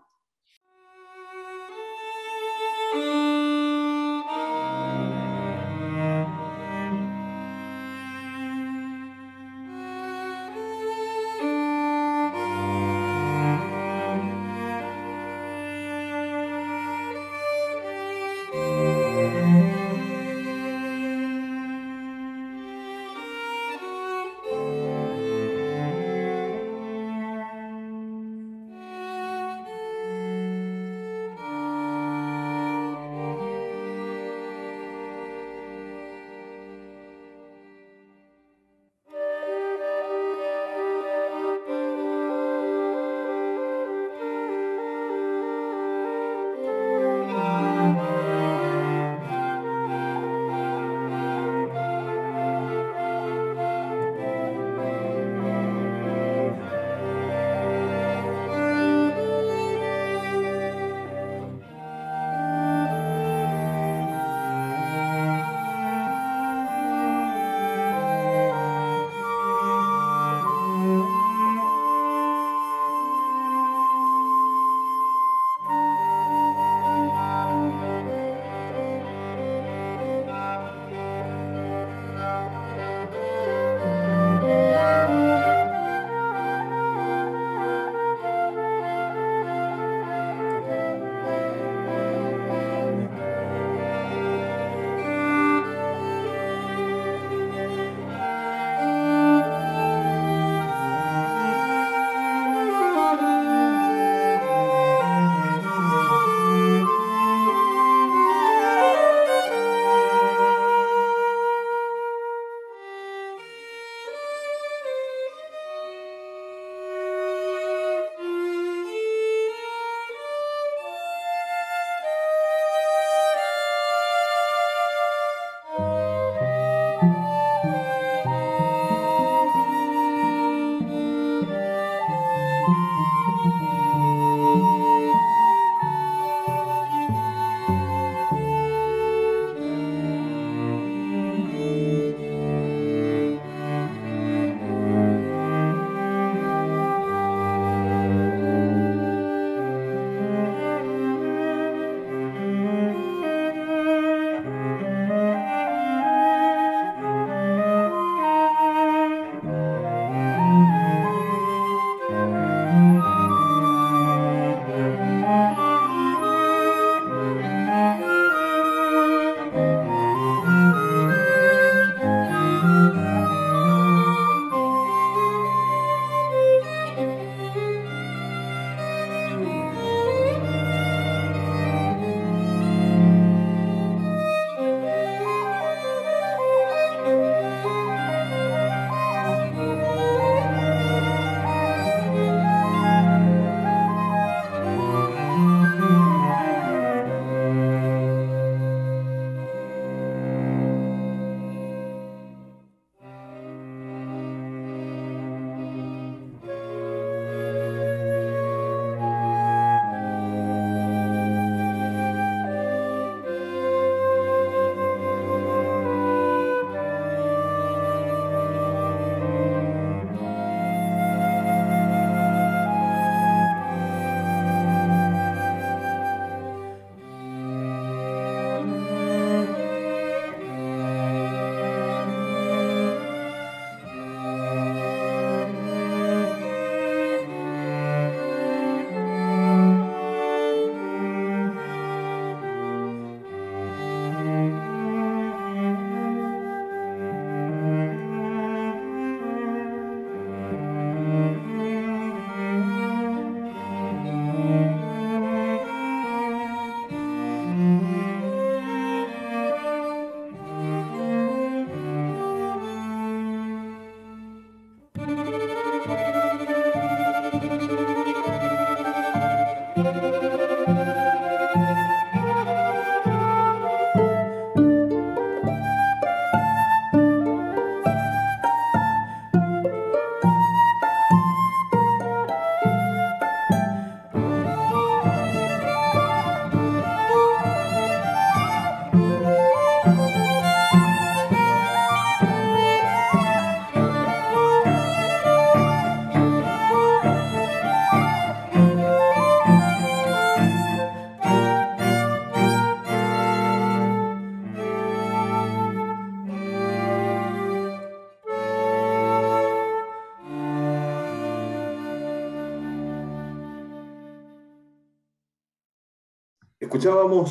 con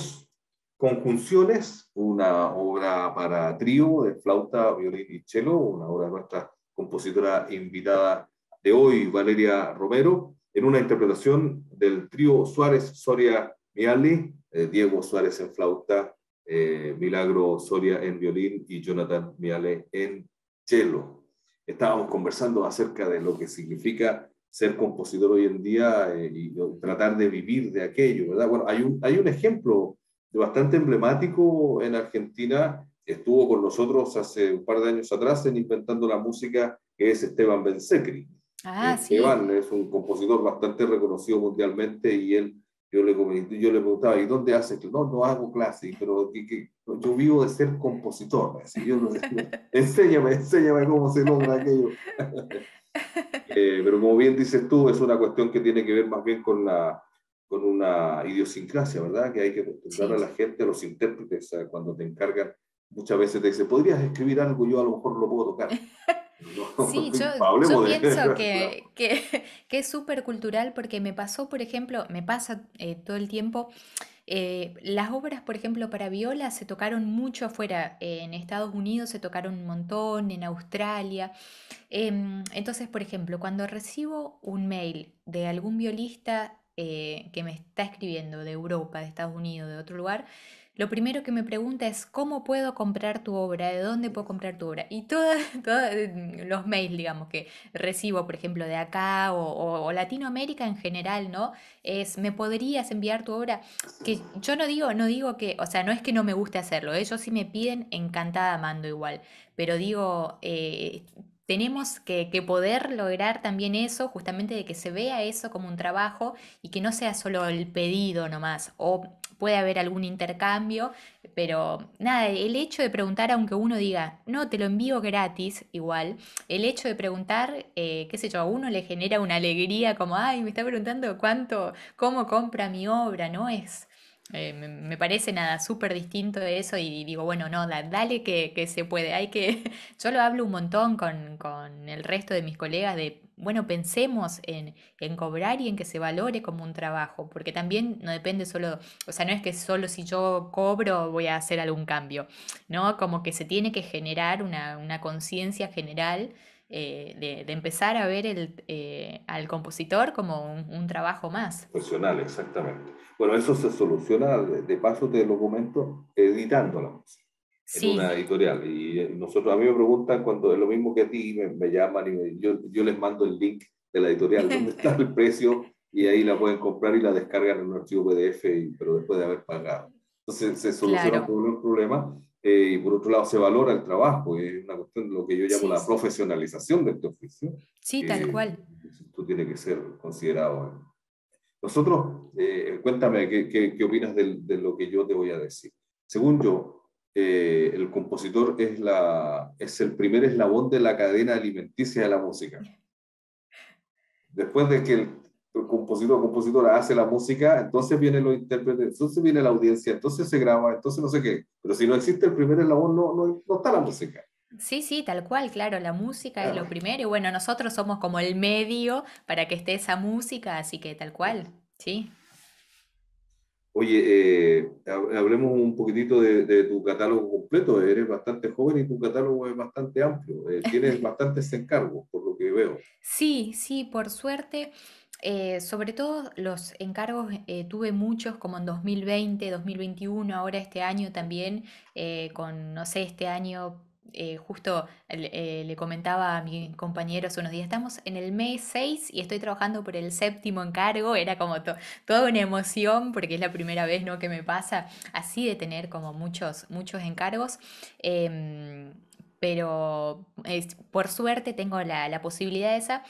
Conjunciones, una obra para trío de flauta, violín y cello, una obra de nuestra compositora invitada de hoy, Valeria Romero, en una interpretación del trío Suárez Soria Miali, eh, Diego Suárez en flauta, eh, Milagro Soria en violín y Jonathan Miale en cello. Estábamos conversando acerca de lo que significa ser compositor hoy en día eh, y tratar de vivir de aquello, ¿verdad? Bueno, hay un, hay un ejemplo bastante emblemático en Argentina, estuvo con nosotros hace un par de años atrás en Inventando la Música, que es Esteban Bensecri. Ah, eh, Esteban es un compositor bastante reconocido mundialmente y él, yo le, yo le preguntaba, ¿y dónde haces? No, no hago clases, pero yo vivo de ser compositor. enséñame, enséñame cómo se logra aquello. Eh, pero como bien dices tú, es una cuestión que tiene que ver más bien con, la, con una idiosincrasia, ¿verdad? Que hay que acostumbrar a la gente, a los intérpretes, cuando te encargan, muchas veces te dicen, podrías escribir algo, yo a lo mejor lo puedo tocar. sí, yo, pienso que, que, es súper cultural porque me pasó, por ejemplo, me pasa eh, todo el tiempo eh, las obras, por ejemplo, para viola se tocaron mucho afuera. en Estados Unidos se tocaron un montón, en Australia. Em, entonces, por ejemplo, cuando recibo un mail de algún violista eh, que me está escribiendo de Europa, de Estados Unidos, de otro lugar, lo primero que me pregunta es cómo puedo comprar tu obra, de dónde puedo comprar tu obra. Y todos mm, los mails, digamos, que recibo, por ejemplo, de acá o, Latinoamérica en general, ¿no? Es, ¿me podrías enviar tu obra? Que yo no digo, no digo que, o sea, no es que no me guste hacerlo, ellos ¿eh? sí me piden, encantada mando igual, pero digo... Eh, tenemos que, que, poder lograr también eso, justamente de que se vea eso como un trabajo y que no sea solo el pedido nomás, o puede haber algún intercambio, pero nada, el hecho de preguntar, aunque uno diga, no, te lo envío gratis, igual, el hecho de preguntar, eh, qué sé yo, a uno le genera una alegría como, ay, me está preguntando cuánto, cómo compra mi obra, ¿no? Es, eh, me parece nada súper distinto de eso y digo, bueno, no, dale que, se puede. Hay que. Yo lo hablo un montón con, el resto de mis colegas de bueno, pensemos en, cobrar y en que se valore como un trabajo, porque también no depende solo, o sea, no es que solo si yo cobro voy a hacer algún cambio, ¿no? Como que se tiene que generar una, conciencia general eh, de, empezar a ver eh, al compositor como un, trabajo más. Profesional, exactamente. Bueno, eso se soluciona de, paso del documento editando la en una editorial. Y eh, nosotros, a mí me preguntan cuando es lo mismo que a ti, me, llaman y yo, yo, les mando el link de la editorial donde está el precio y ahí la pueden comprar y la descargan en un archivo PDF, pero después de haber pagado. Entonces se soluciona todo el problema eh, y por otro lado se valora el trabajo, es una cuestión de lo que yo llamo la profesionalización de este oficio. Sí, tal cual. Esto tiene que ser considerado. Nosotros, eh, cuéntame, ¿qué, qué, opinas de lo que yo te voy a decir? Según yo, eh, el compositor es, la, es el primer eslabón de la cadena alimenticia de la música. Después de que el, compositor o compositora hace la música, entonces vienen los intérpretes, entonces viene la audiencia, entonces se graba, entonces no sé qué. Pero si no existe el primer eslabón, no, no, está la música. Sí, sí, tal cual, claro, la música es lo primero y bueno, nosotros somos como el medio para que esté esa música, así que tal cual, sí. Oye, eh, hablemos un poquitito de, tu catálogo completo. Eres bastante joven y tu catálogo es bastante amplio. Eh, tienes bastantes encargos, por lo que veo. Sí, sí, por suerte. Eh, sobre todo los encargos tuve muchos, como en 2020, 2021, ahora este año también, con, no sé, este año eh, justo eh, le comentaba a mi compañero hace unos días, estamos en el mes 6 y estoy trabajando por el séptimo encargo, era como toda una emoción porque es la primera vez ¿no? que me pasa así de tener como muchos, muchos encargos. Em, pero por suerte tengo la, la posibilidad esa.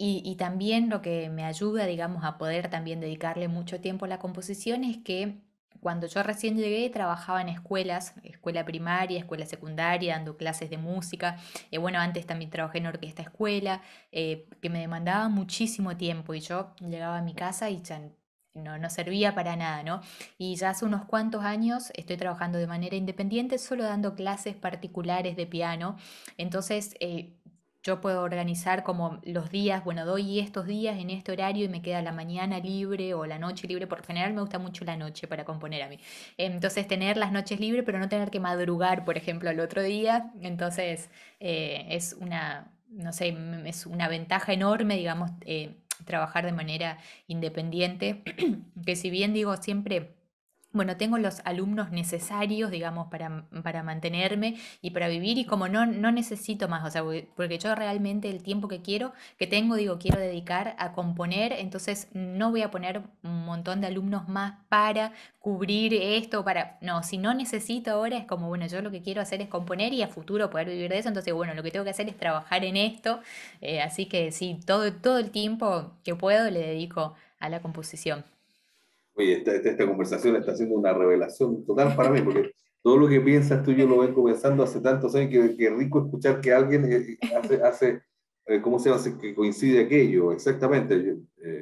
Y, y, también lo que me ayuda, digamos, a poder también dedicarle mucho tiempo a la composición es que cuando yo recién llegué trabajaba en escuelas, escuela primaria, escuela secundaria, dando clases de música. Eh, bueno, antes también trabajé en orquesta escuela, eh, que me demandaba muchísimo tiempo y yo llegaba a mi casa y ya no, servía para nada, ¿no? Y ya hace unos cuantos años estoy trabajando de manera independiente, solo dando clases particulares de piano. Entonces, eh, yo puedo organizar como los días, bueno, doy estos días en este horario y me queda la mañana libre o la noche libre, Por general me gusta mucho la noche para componer a mí. Entonces, tener las noches libres, pero no tener que madrugar, por ejemplo, al otro día, entonces eh, es una, no sé, es una ventaja enorme, digamos, eh, trabajar de manera independiente, que si bien digo siempre bueno, tengo los alumnos necesarios, digamos, para, para mantenerme y para vivir y como no, no necesito más, o sea, porque yo realmente el tiempo que quiero, que tengo, digo, quiero dedicar a componer, entonces no voy a poner un montón de alumnos más para cubrir esto, para, no, si no necesito ahora es como, bueno, yo lo que quiero hacer es componer y a futuro poder vivir de eso, entonces, bueno, lo que tengo que hacer es trabajar en esto, eh, así que sí, todo, todo el tiempo que puedo le dedico a la composición. Oye, esta, esta, conversación está siendo una revelación total para mí, porque todo lo que piensas tú yo lo ven pensando hace tantos años que, rico escuchar que alguien eh, eh, hace, hace eh, ¿cómo se llama, que coincide aquello? Exactamente.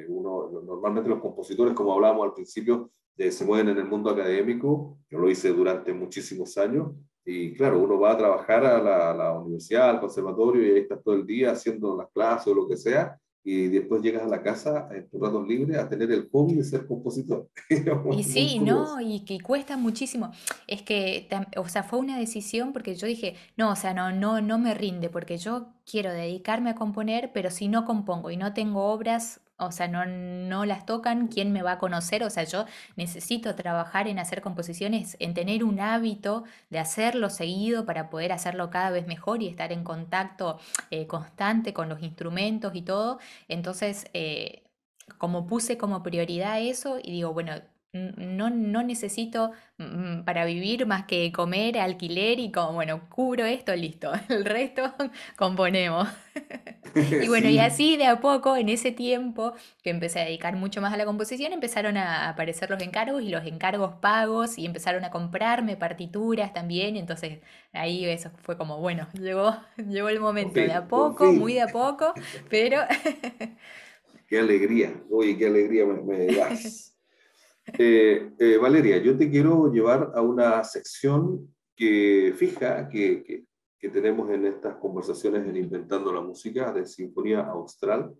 uno, normalmente los compositores, como hablábamos al principio, se mueven en el mundo académico. Yo lo hice durante muchísimos años. Y claro, uno va a trabajar a la, a la universidad, al conservatorio, y ahí estás todo el día haciendo las clases o lo que sea y después llegas a la casa en eh, tu rato libre, a tener el hobby de ser compositor. y sí, no, y que cuesta muchísimo. Es que, o sea, fue una decisión porque yo dije, no, o sea, no, no, no me rinde, porque yo quiero dedicarme a componer, pero si no compongo y no tengo obras o sea, no, no las tocan, ¿quién me va a conocer? O sea, yo necesito trabajar en hacer composiciones, en tener un hábito de hacerlo seguido para poder hacerlo cada vez mejor y estar en contacto eh, constante con los instrumentos y todo. Entonces, eh, como puse como prioridad eso y digo, bueno, no, necesito mm, para vivir más que comer, alquiler y como, bueno, cubro esto, listo. El resto componemos. y bueno, y así de a poco, en ese tiempo que empecé a dedicar mucho más a la composición, empezaron a aparecer los encargos y los encargos pagos y empezaron a comprarme partituras también. Entonces ahí eso fue como, bueno, llegó, llegó el momento, de a poco, muy de a poco, pero... qué alegría, oye, qué alegría me, me eh, eh, Valeria, yo te quiero llevar a una sección que fija que, tenemos en estas conversaciones en Inventando la Música de Sinfonía Austral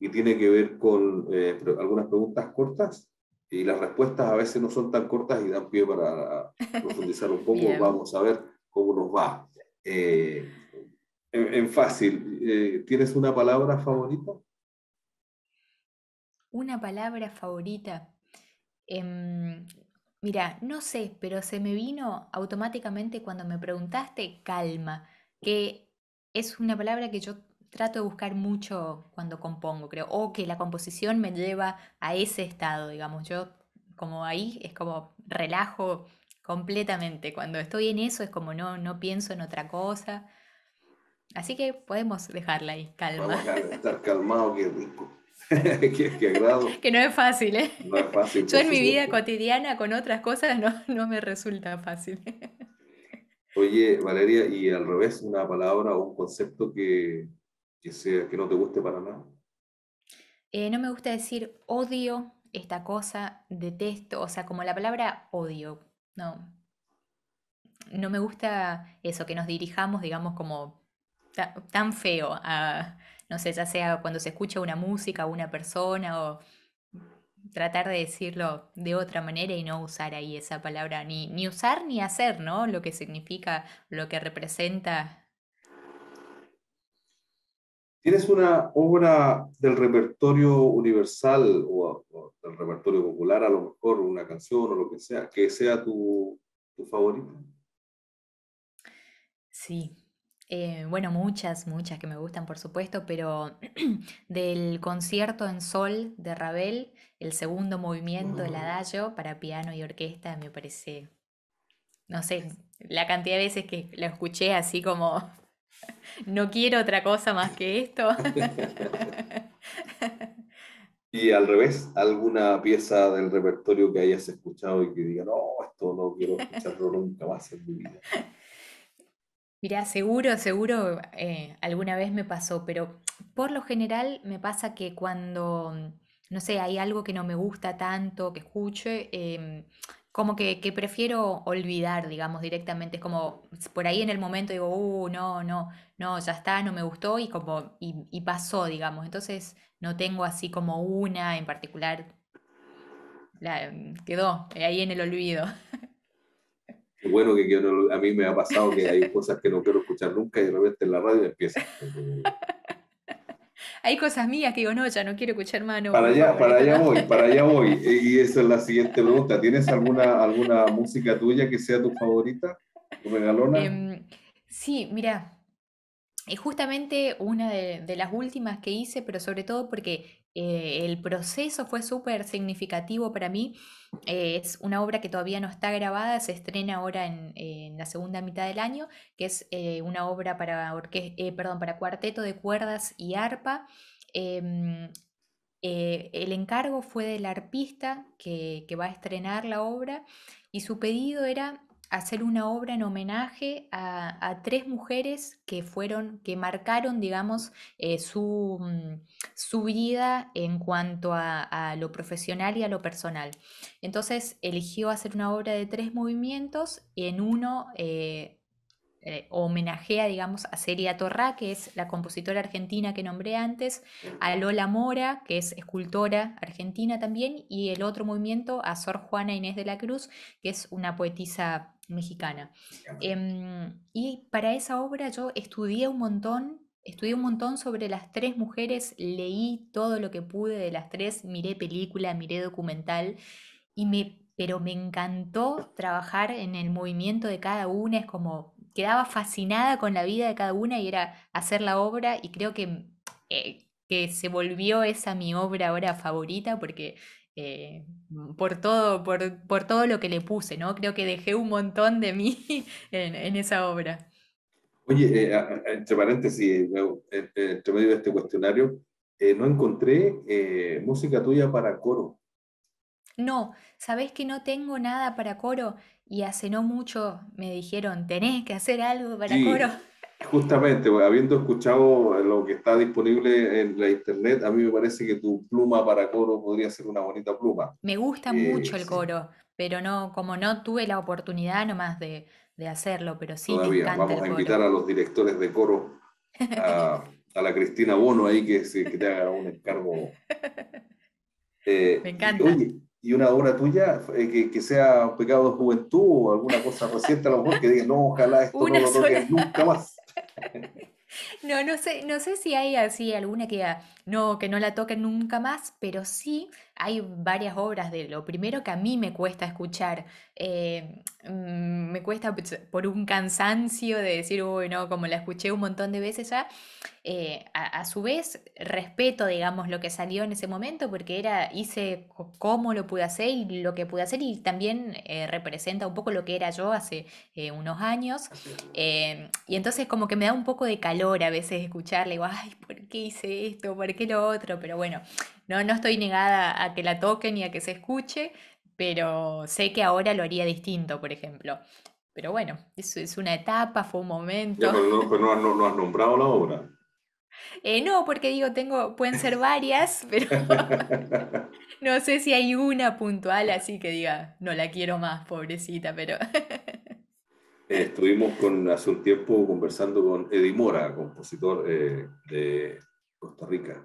y tiene que ver con eh, algunas preguntas cortas y las respuestas a veces no son tan cortas y dan pie para profundizar un poco. Vamos a ver cómo nos va. en, fácil, ¿tienes una palabra favorita? Una palabra favorita. Em, mira, no sé, pero se me vino automáticamente cuando me preguntaste calma, que es una palabra que yo trato de buscar mucho cuando compongo, creo, o que la composición me lleva a ese estado, digamos, yo como ahí es como relajo completamente, cuando estoy en eso es como no, no pienso en otra cosa, así que podemos dejarla ahí, calma. estar calmado, qué rico. que no es fácil, ¿eh? Yo en mi vida cotidiana con otras cosas no, me resulta fácil. Oye, Valeria, y al revés, una palabra o un concepto que, sea, que no te guste para nada. Eh, no me gusta decir odio esta cosa, detesto, o sea, como la palabra odio, no. No me gusta eso, que nos dirijamos, digamos, como tan feo a, no sé, ya sea cuando se escucha una música o una persona o tratar de decirlo de otra manera y no usar ahí esa palabra, ni, usar ni hacer, ¿no? Lo que significa, lo que representa. Tienes una obra del repertorio universal o, del repertorio popular, a lo mejor una canción o lo que sea, que sea tu, tu favorita. Sí, eh, bueno, muchas, muchas que me gustan, por supuesto, pero del concierto en sol de Ravel, el segundo movimiento, el adagio para piano y orquesta, me parece, no sé, la cantidad de veces que lo escuché así como, no quiero otra cosa más que esto. y al revés, alguna pieza del repertorio que hayas escuchado y que diga, no, esto no quiero escucharlo nunca más en mi vida. Mirá, seguro, seguro eh, alguna vez me pasó, pero por lo general me pasa que cuando, mm, no sé, hay algo que no me gusta tanto, que escuche, em, como que, prefiero olvidar, digamos, directamente. Es como por ahí en el momento digo, uh, no, no, no, ya está, no me gustó y como, y, pasó, digamos. Entonces no tengo así como una en particular. Em, quedó ahí en el olvido. Es bueno que, a mí me ha pasado que hay cosas que no quiero escuchar nunca y de repente en la radio empieza. hay cosas mías que digo, no, ya no quiero escuchar más. para, allá, voy, para allá voy. Y esa es la siguiente pregunta. ¿Tienes alguna, alguna música tuya que sea tu favorita? regalona? Em, sí, mira, es justamente una de, las últimas que hice, pero sobre todo porque eh, el proceso fue súper significativo para mí. Eh, es una obra que todavía no está grabada, se estrena ahora en, la segunda mitad del año, que es eh, una obra para, perdón, para cuarteto de cuerdas y arpa. Em, el encargo fue del arpista que va a estrenar la obra y su pedido era hacer una obra en homenaje a, tres mujeres que fueron, que marcaron, digamos, eh, su, mm, su, vida en cuanto a, lo profesional y a lo personal. Entonces eligió hacer una obra de tres movimientos en uno... Eh, eh, homenajea, digamos, a Celia Torrá, que es la compositora argentina que nombré antes, a Lola Mora, que es escultora argentina también, y el otro movimiento a Sor Juana Inés de la Cruz, que es una poetisa mexicana. Em, y para esa obra yo estudié un montón, estudié un montón sobre las tres mujeres, leí todo lo que pude de las tres, miré película, miré documental y me pero me encantó trabajar en el movimiento de cada una, es como quedaba fascinada con la vida de cada una y era hacer la obra y creo que, eh, que se volvió esa mi obra ahora favorita porque eh, por, todo, por, todo lo que le puse, ¿no? Creo que dejé un montón de mí en, esa obra. Oye, eh, entre paréntesis, eh, entre medio de este cuestionario, no encontré música tuya para coro. No, sabés que no tengo nada para coro y hace no mucho me dijeron, tenés que hacer algo para coro. Justamente, habiendo escuchado lo que está disponible en la internet, a mí me parece que tu pluma para coro podría ser una bonita pluma. Me gusta eh, mucho el coro, pero no, como no tuve la oportunidad nomás de, hacerlo, pero sí. Todavía me encanta vamos a invitar a los directores de coro, a, la Cristina Bono ahí que, te haga un encargo. Eh, me encanta. Oye, y una obra tuya eh, que, sea sea Pecado de Juventud o alguna cosa reciente, a lo mejor que digas, no, ojalá esto no lo toques nunca más. No, no sé, no sé si hay así alguna que no, que no la toquen nunca más, pero sí hay varias obras de lo primero que a mí me cuesta escuchar, eh, me cuesta por un cansancio de decir, bueno, como la escuché un montón de veces ya, eh, a, su vez respeto, digamos, lo que salió en ese momento, porque era, hice cómo lo pude hacer y lo que pude hacer, y también eh, representa un poco lo que era yo hace unos años, y entonces como que me da un poco de calor a veces escucharle, digo, ay, ¿por qué hice esto? ¿Por qué lo otro? Pero bueno, no, no estoy negada a que la toquen y a que se escuche, pero sé que ahora lo haría distinto, por ejemplo. Pero bueno, eso es una etapa, fue un momento. pero pues no, has nombrado la obra. Eh, no, porque digo, tengo, pueden ser varias, pero no sé si hay una puntual, así que diga, no la quiero más, pobrecita, pero. Eh, estuvimos con, hace un tiempo conversando con Eddie Mora, compositor eh, de Costa Rica.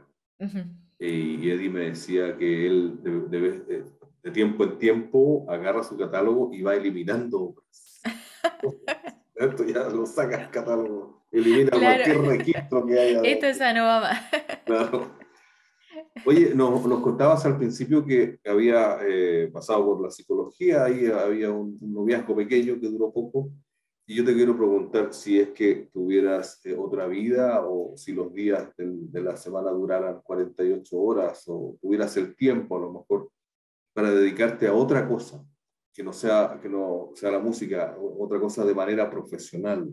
Eh, y Eddie me decía que él eh, de, tiempo en tiempo agarra su catálogo y va eliminando obras. Esto ya lo saca el catálogo, elimina cualquier registro que haya. Esto es Anobama. Oye, nos, nos, contabas al principio que había eh, pasado por la psicología, y había un noviazgo pequeño que duró poco. Y yo te quiero preguntar si es que tuvieras eh, otra vida o si los días de, la semana duraran 48 horas o tuvieras el tiempo a lo mejor para dedicarte a otra cosa que no sea, que no sea la música, otra cosa de manera profesional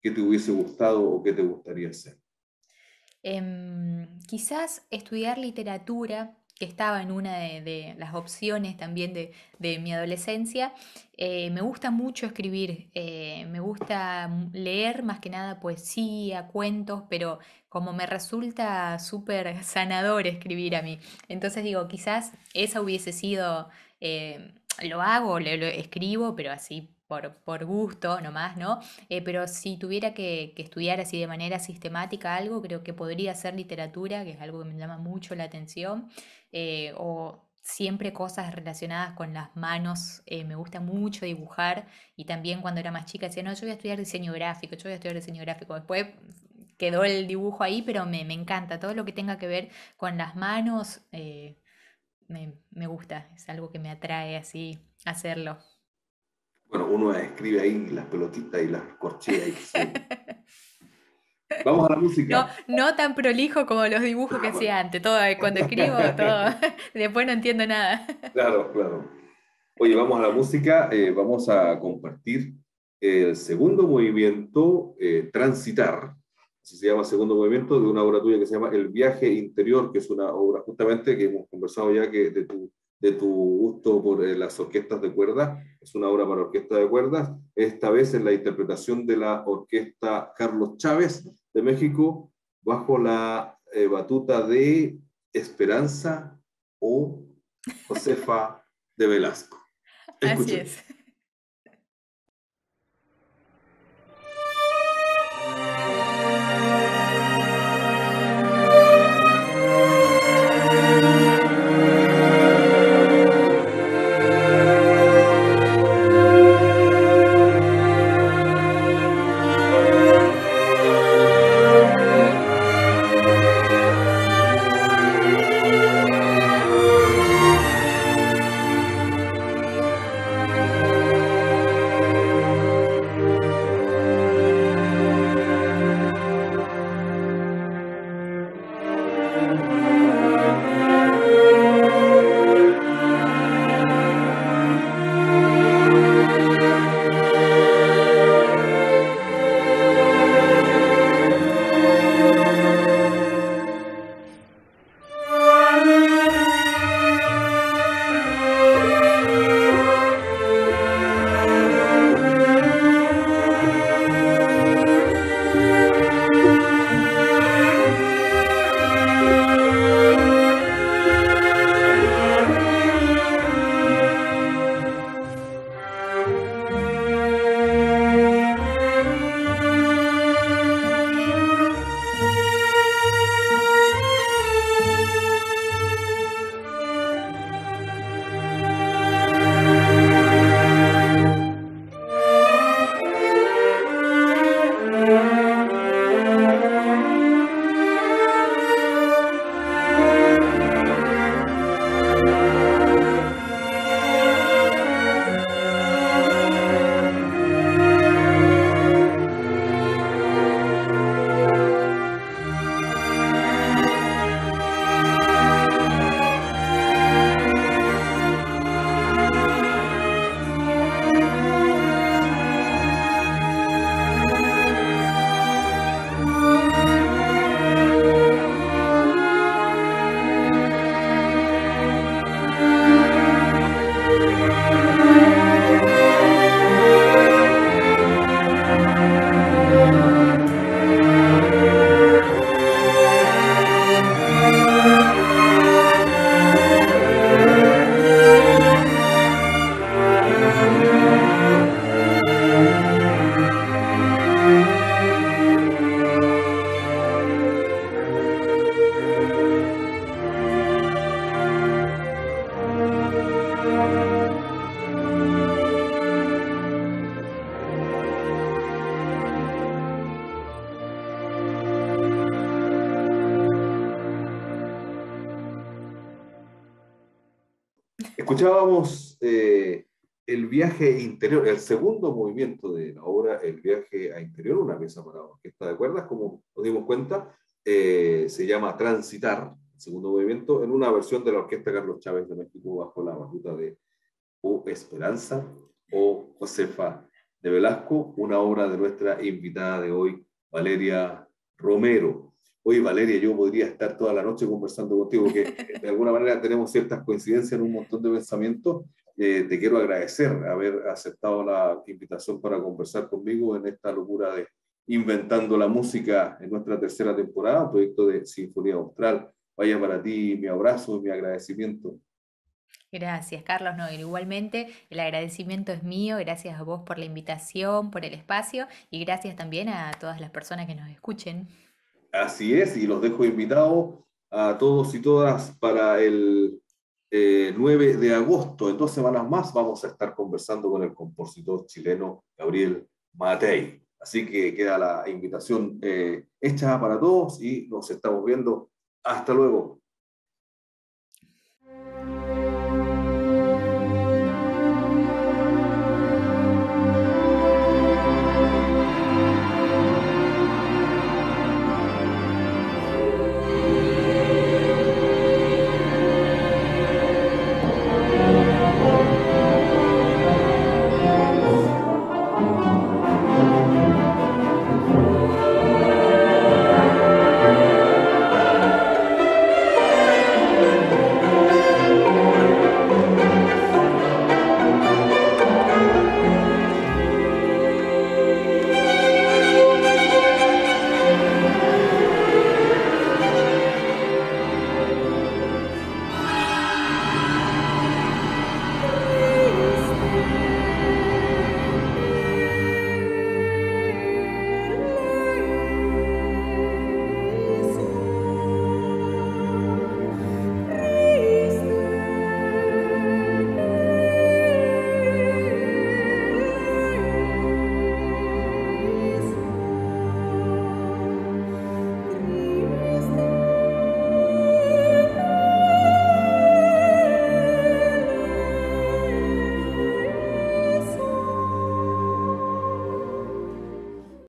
que te hubiese gustado o que te gustaría hacer. Em, quizás estudiar literatura que estaba en una de, las opciones también de, mi adolescencia. Eh, me gusta mucho escribir, eh, me gusta leer más que nada poesía, cuentos, pero como me resulta súper sanador escribir a mí. Entonces digo, quizás esa hubiese sido, eh, lo hago, lo, escribo, pero así por, por, gusto nomás, ¿no? pero si tuviera que, que, estudiar así de manera sistemática algo, creo que podría ser literatura, que es algo que me llama mucho la atención. Eh, o siempre cosas relacionadas con las manos. Eh, me gusta mucho dibujar y también cuando era más chica decía, no, yo voy a estudiar diseño gráfico, yo voy a estudiar diseño gráfico. Después quedó el dibujo ahí, pero me, encanta todo lo que tenga que ver con las manos. Eh, me, gusta, es algo que me atrae así hacerlo. Bueno, uno escribe ahí las pelotitas y las corcheas y Vamos a la música. No, tan prolijo como los dibujos que ah, hacía antes. Todo, eh, cuando escribo, todo. Después no entiendo nada. Claro, claro. Oye, vamos a la música. Eh, vamos a compartir el segundo movimiento, eh, Transitar. Si se llama segundo movimiento de una obra tuya que se llama El viaje interior, que es una obra justamente que hemos conversado ya que de tu de tu gusto por eh, las orquestas de cuerdas. Es una obra para orquesta de cuerdas, esta vez en la interpretación de la orquesta Carlos Chávez de México, bajo la eh, batuta de Esperanza o Josefa de Velasco. Así es. el segundo movimiento de la obra, El viaje a interior, una pieza para orquesta de cuerdas, como nos dimos cuenta, eh, se llama Transitar, el segundo movimiento, en una versión de la Orquesta Carlos Chávez de México bajo la batuta de O Esperanza o Josefa de Velasco, una obra de nuestra invitada de hoy, Valeria Romero. Hoy, Valeria, yo podría estar toda la noche conversando contigo, porque de alguna manera tenemos ciertas coincidencias en un montón de pensamientos, te quiero agradecer haber aceptado la invitación para conversar conmigo en esta locura de Inventando la Música en nuestra tercera temporada, proyecto de Sinfonía Austral. Vaya para ti mi abrazo, y mi agradecimiento. Gracias, Carlos. No, igualmente, el agradecimiento es mío. Gracias a vos por la invitación, por el espacio y gracias también a todas las personas que nos escuchen. Así es, y los dejo invitados a todos y todas para el 9 eh, de agosto, en dos semanas más, vamos a estar conversando con el compositor chileno Gabriel Matei. Así que queda la invitación eh, hecha para todos y nos estamos viendo. Hasta luego.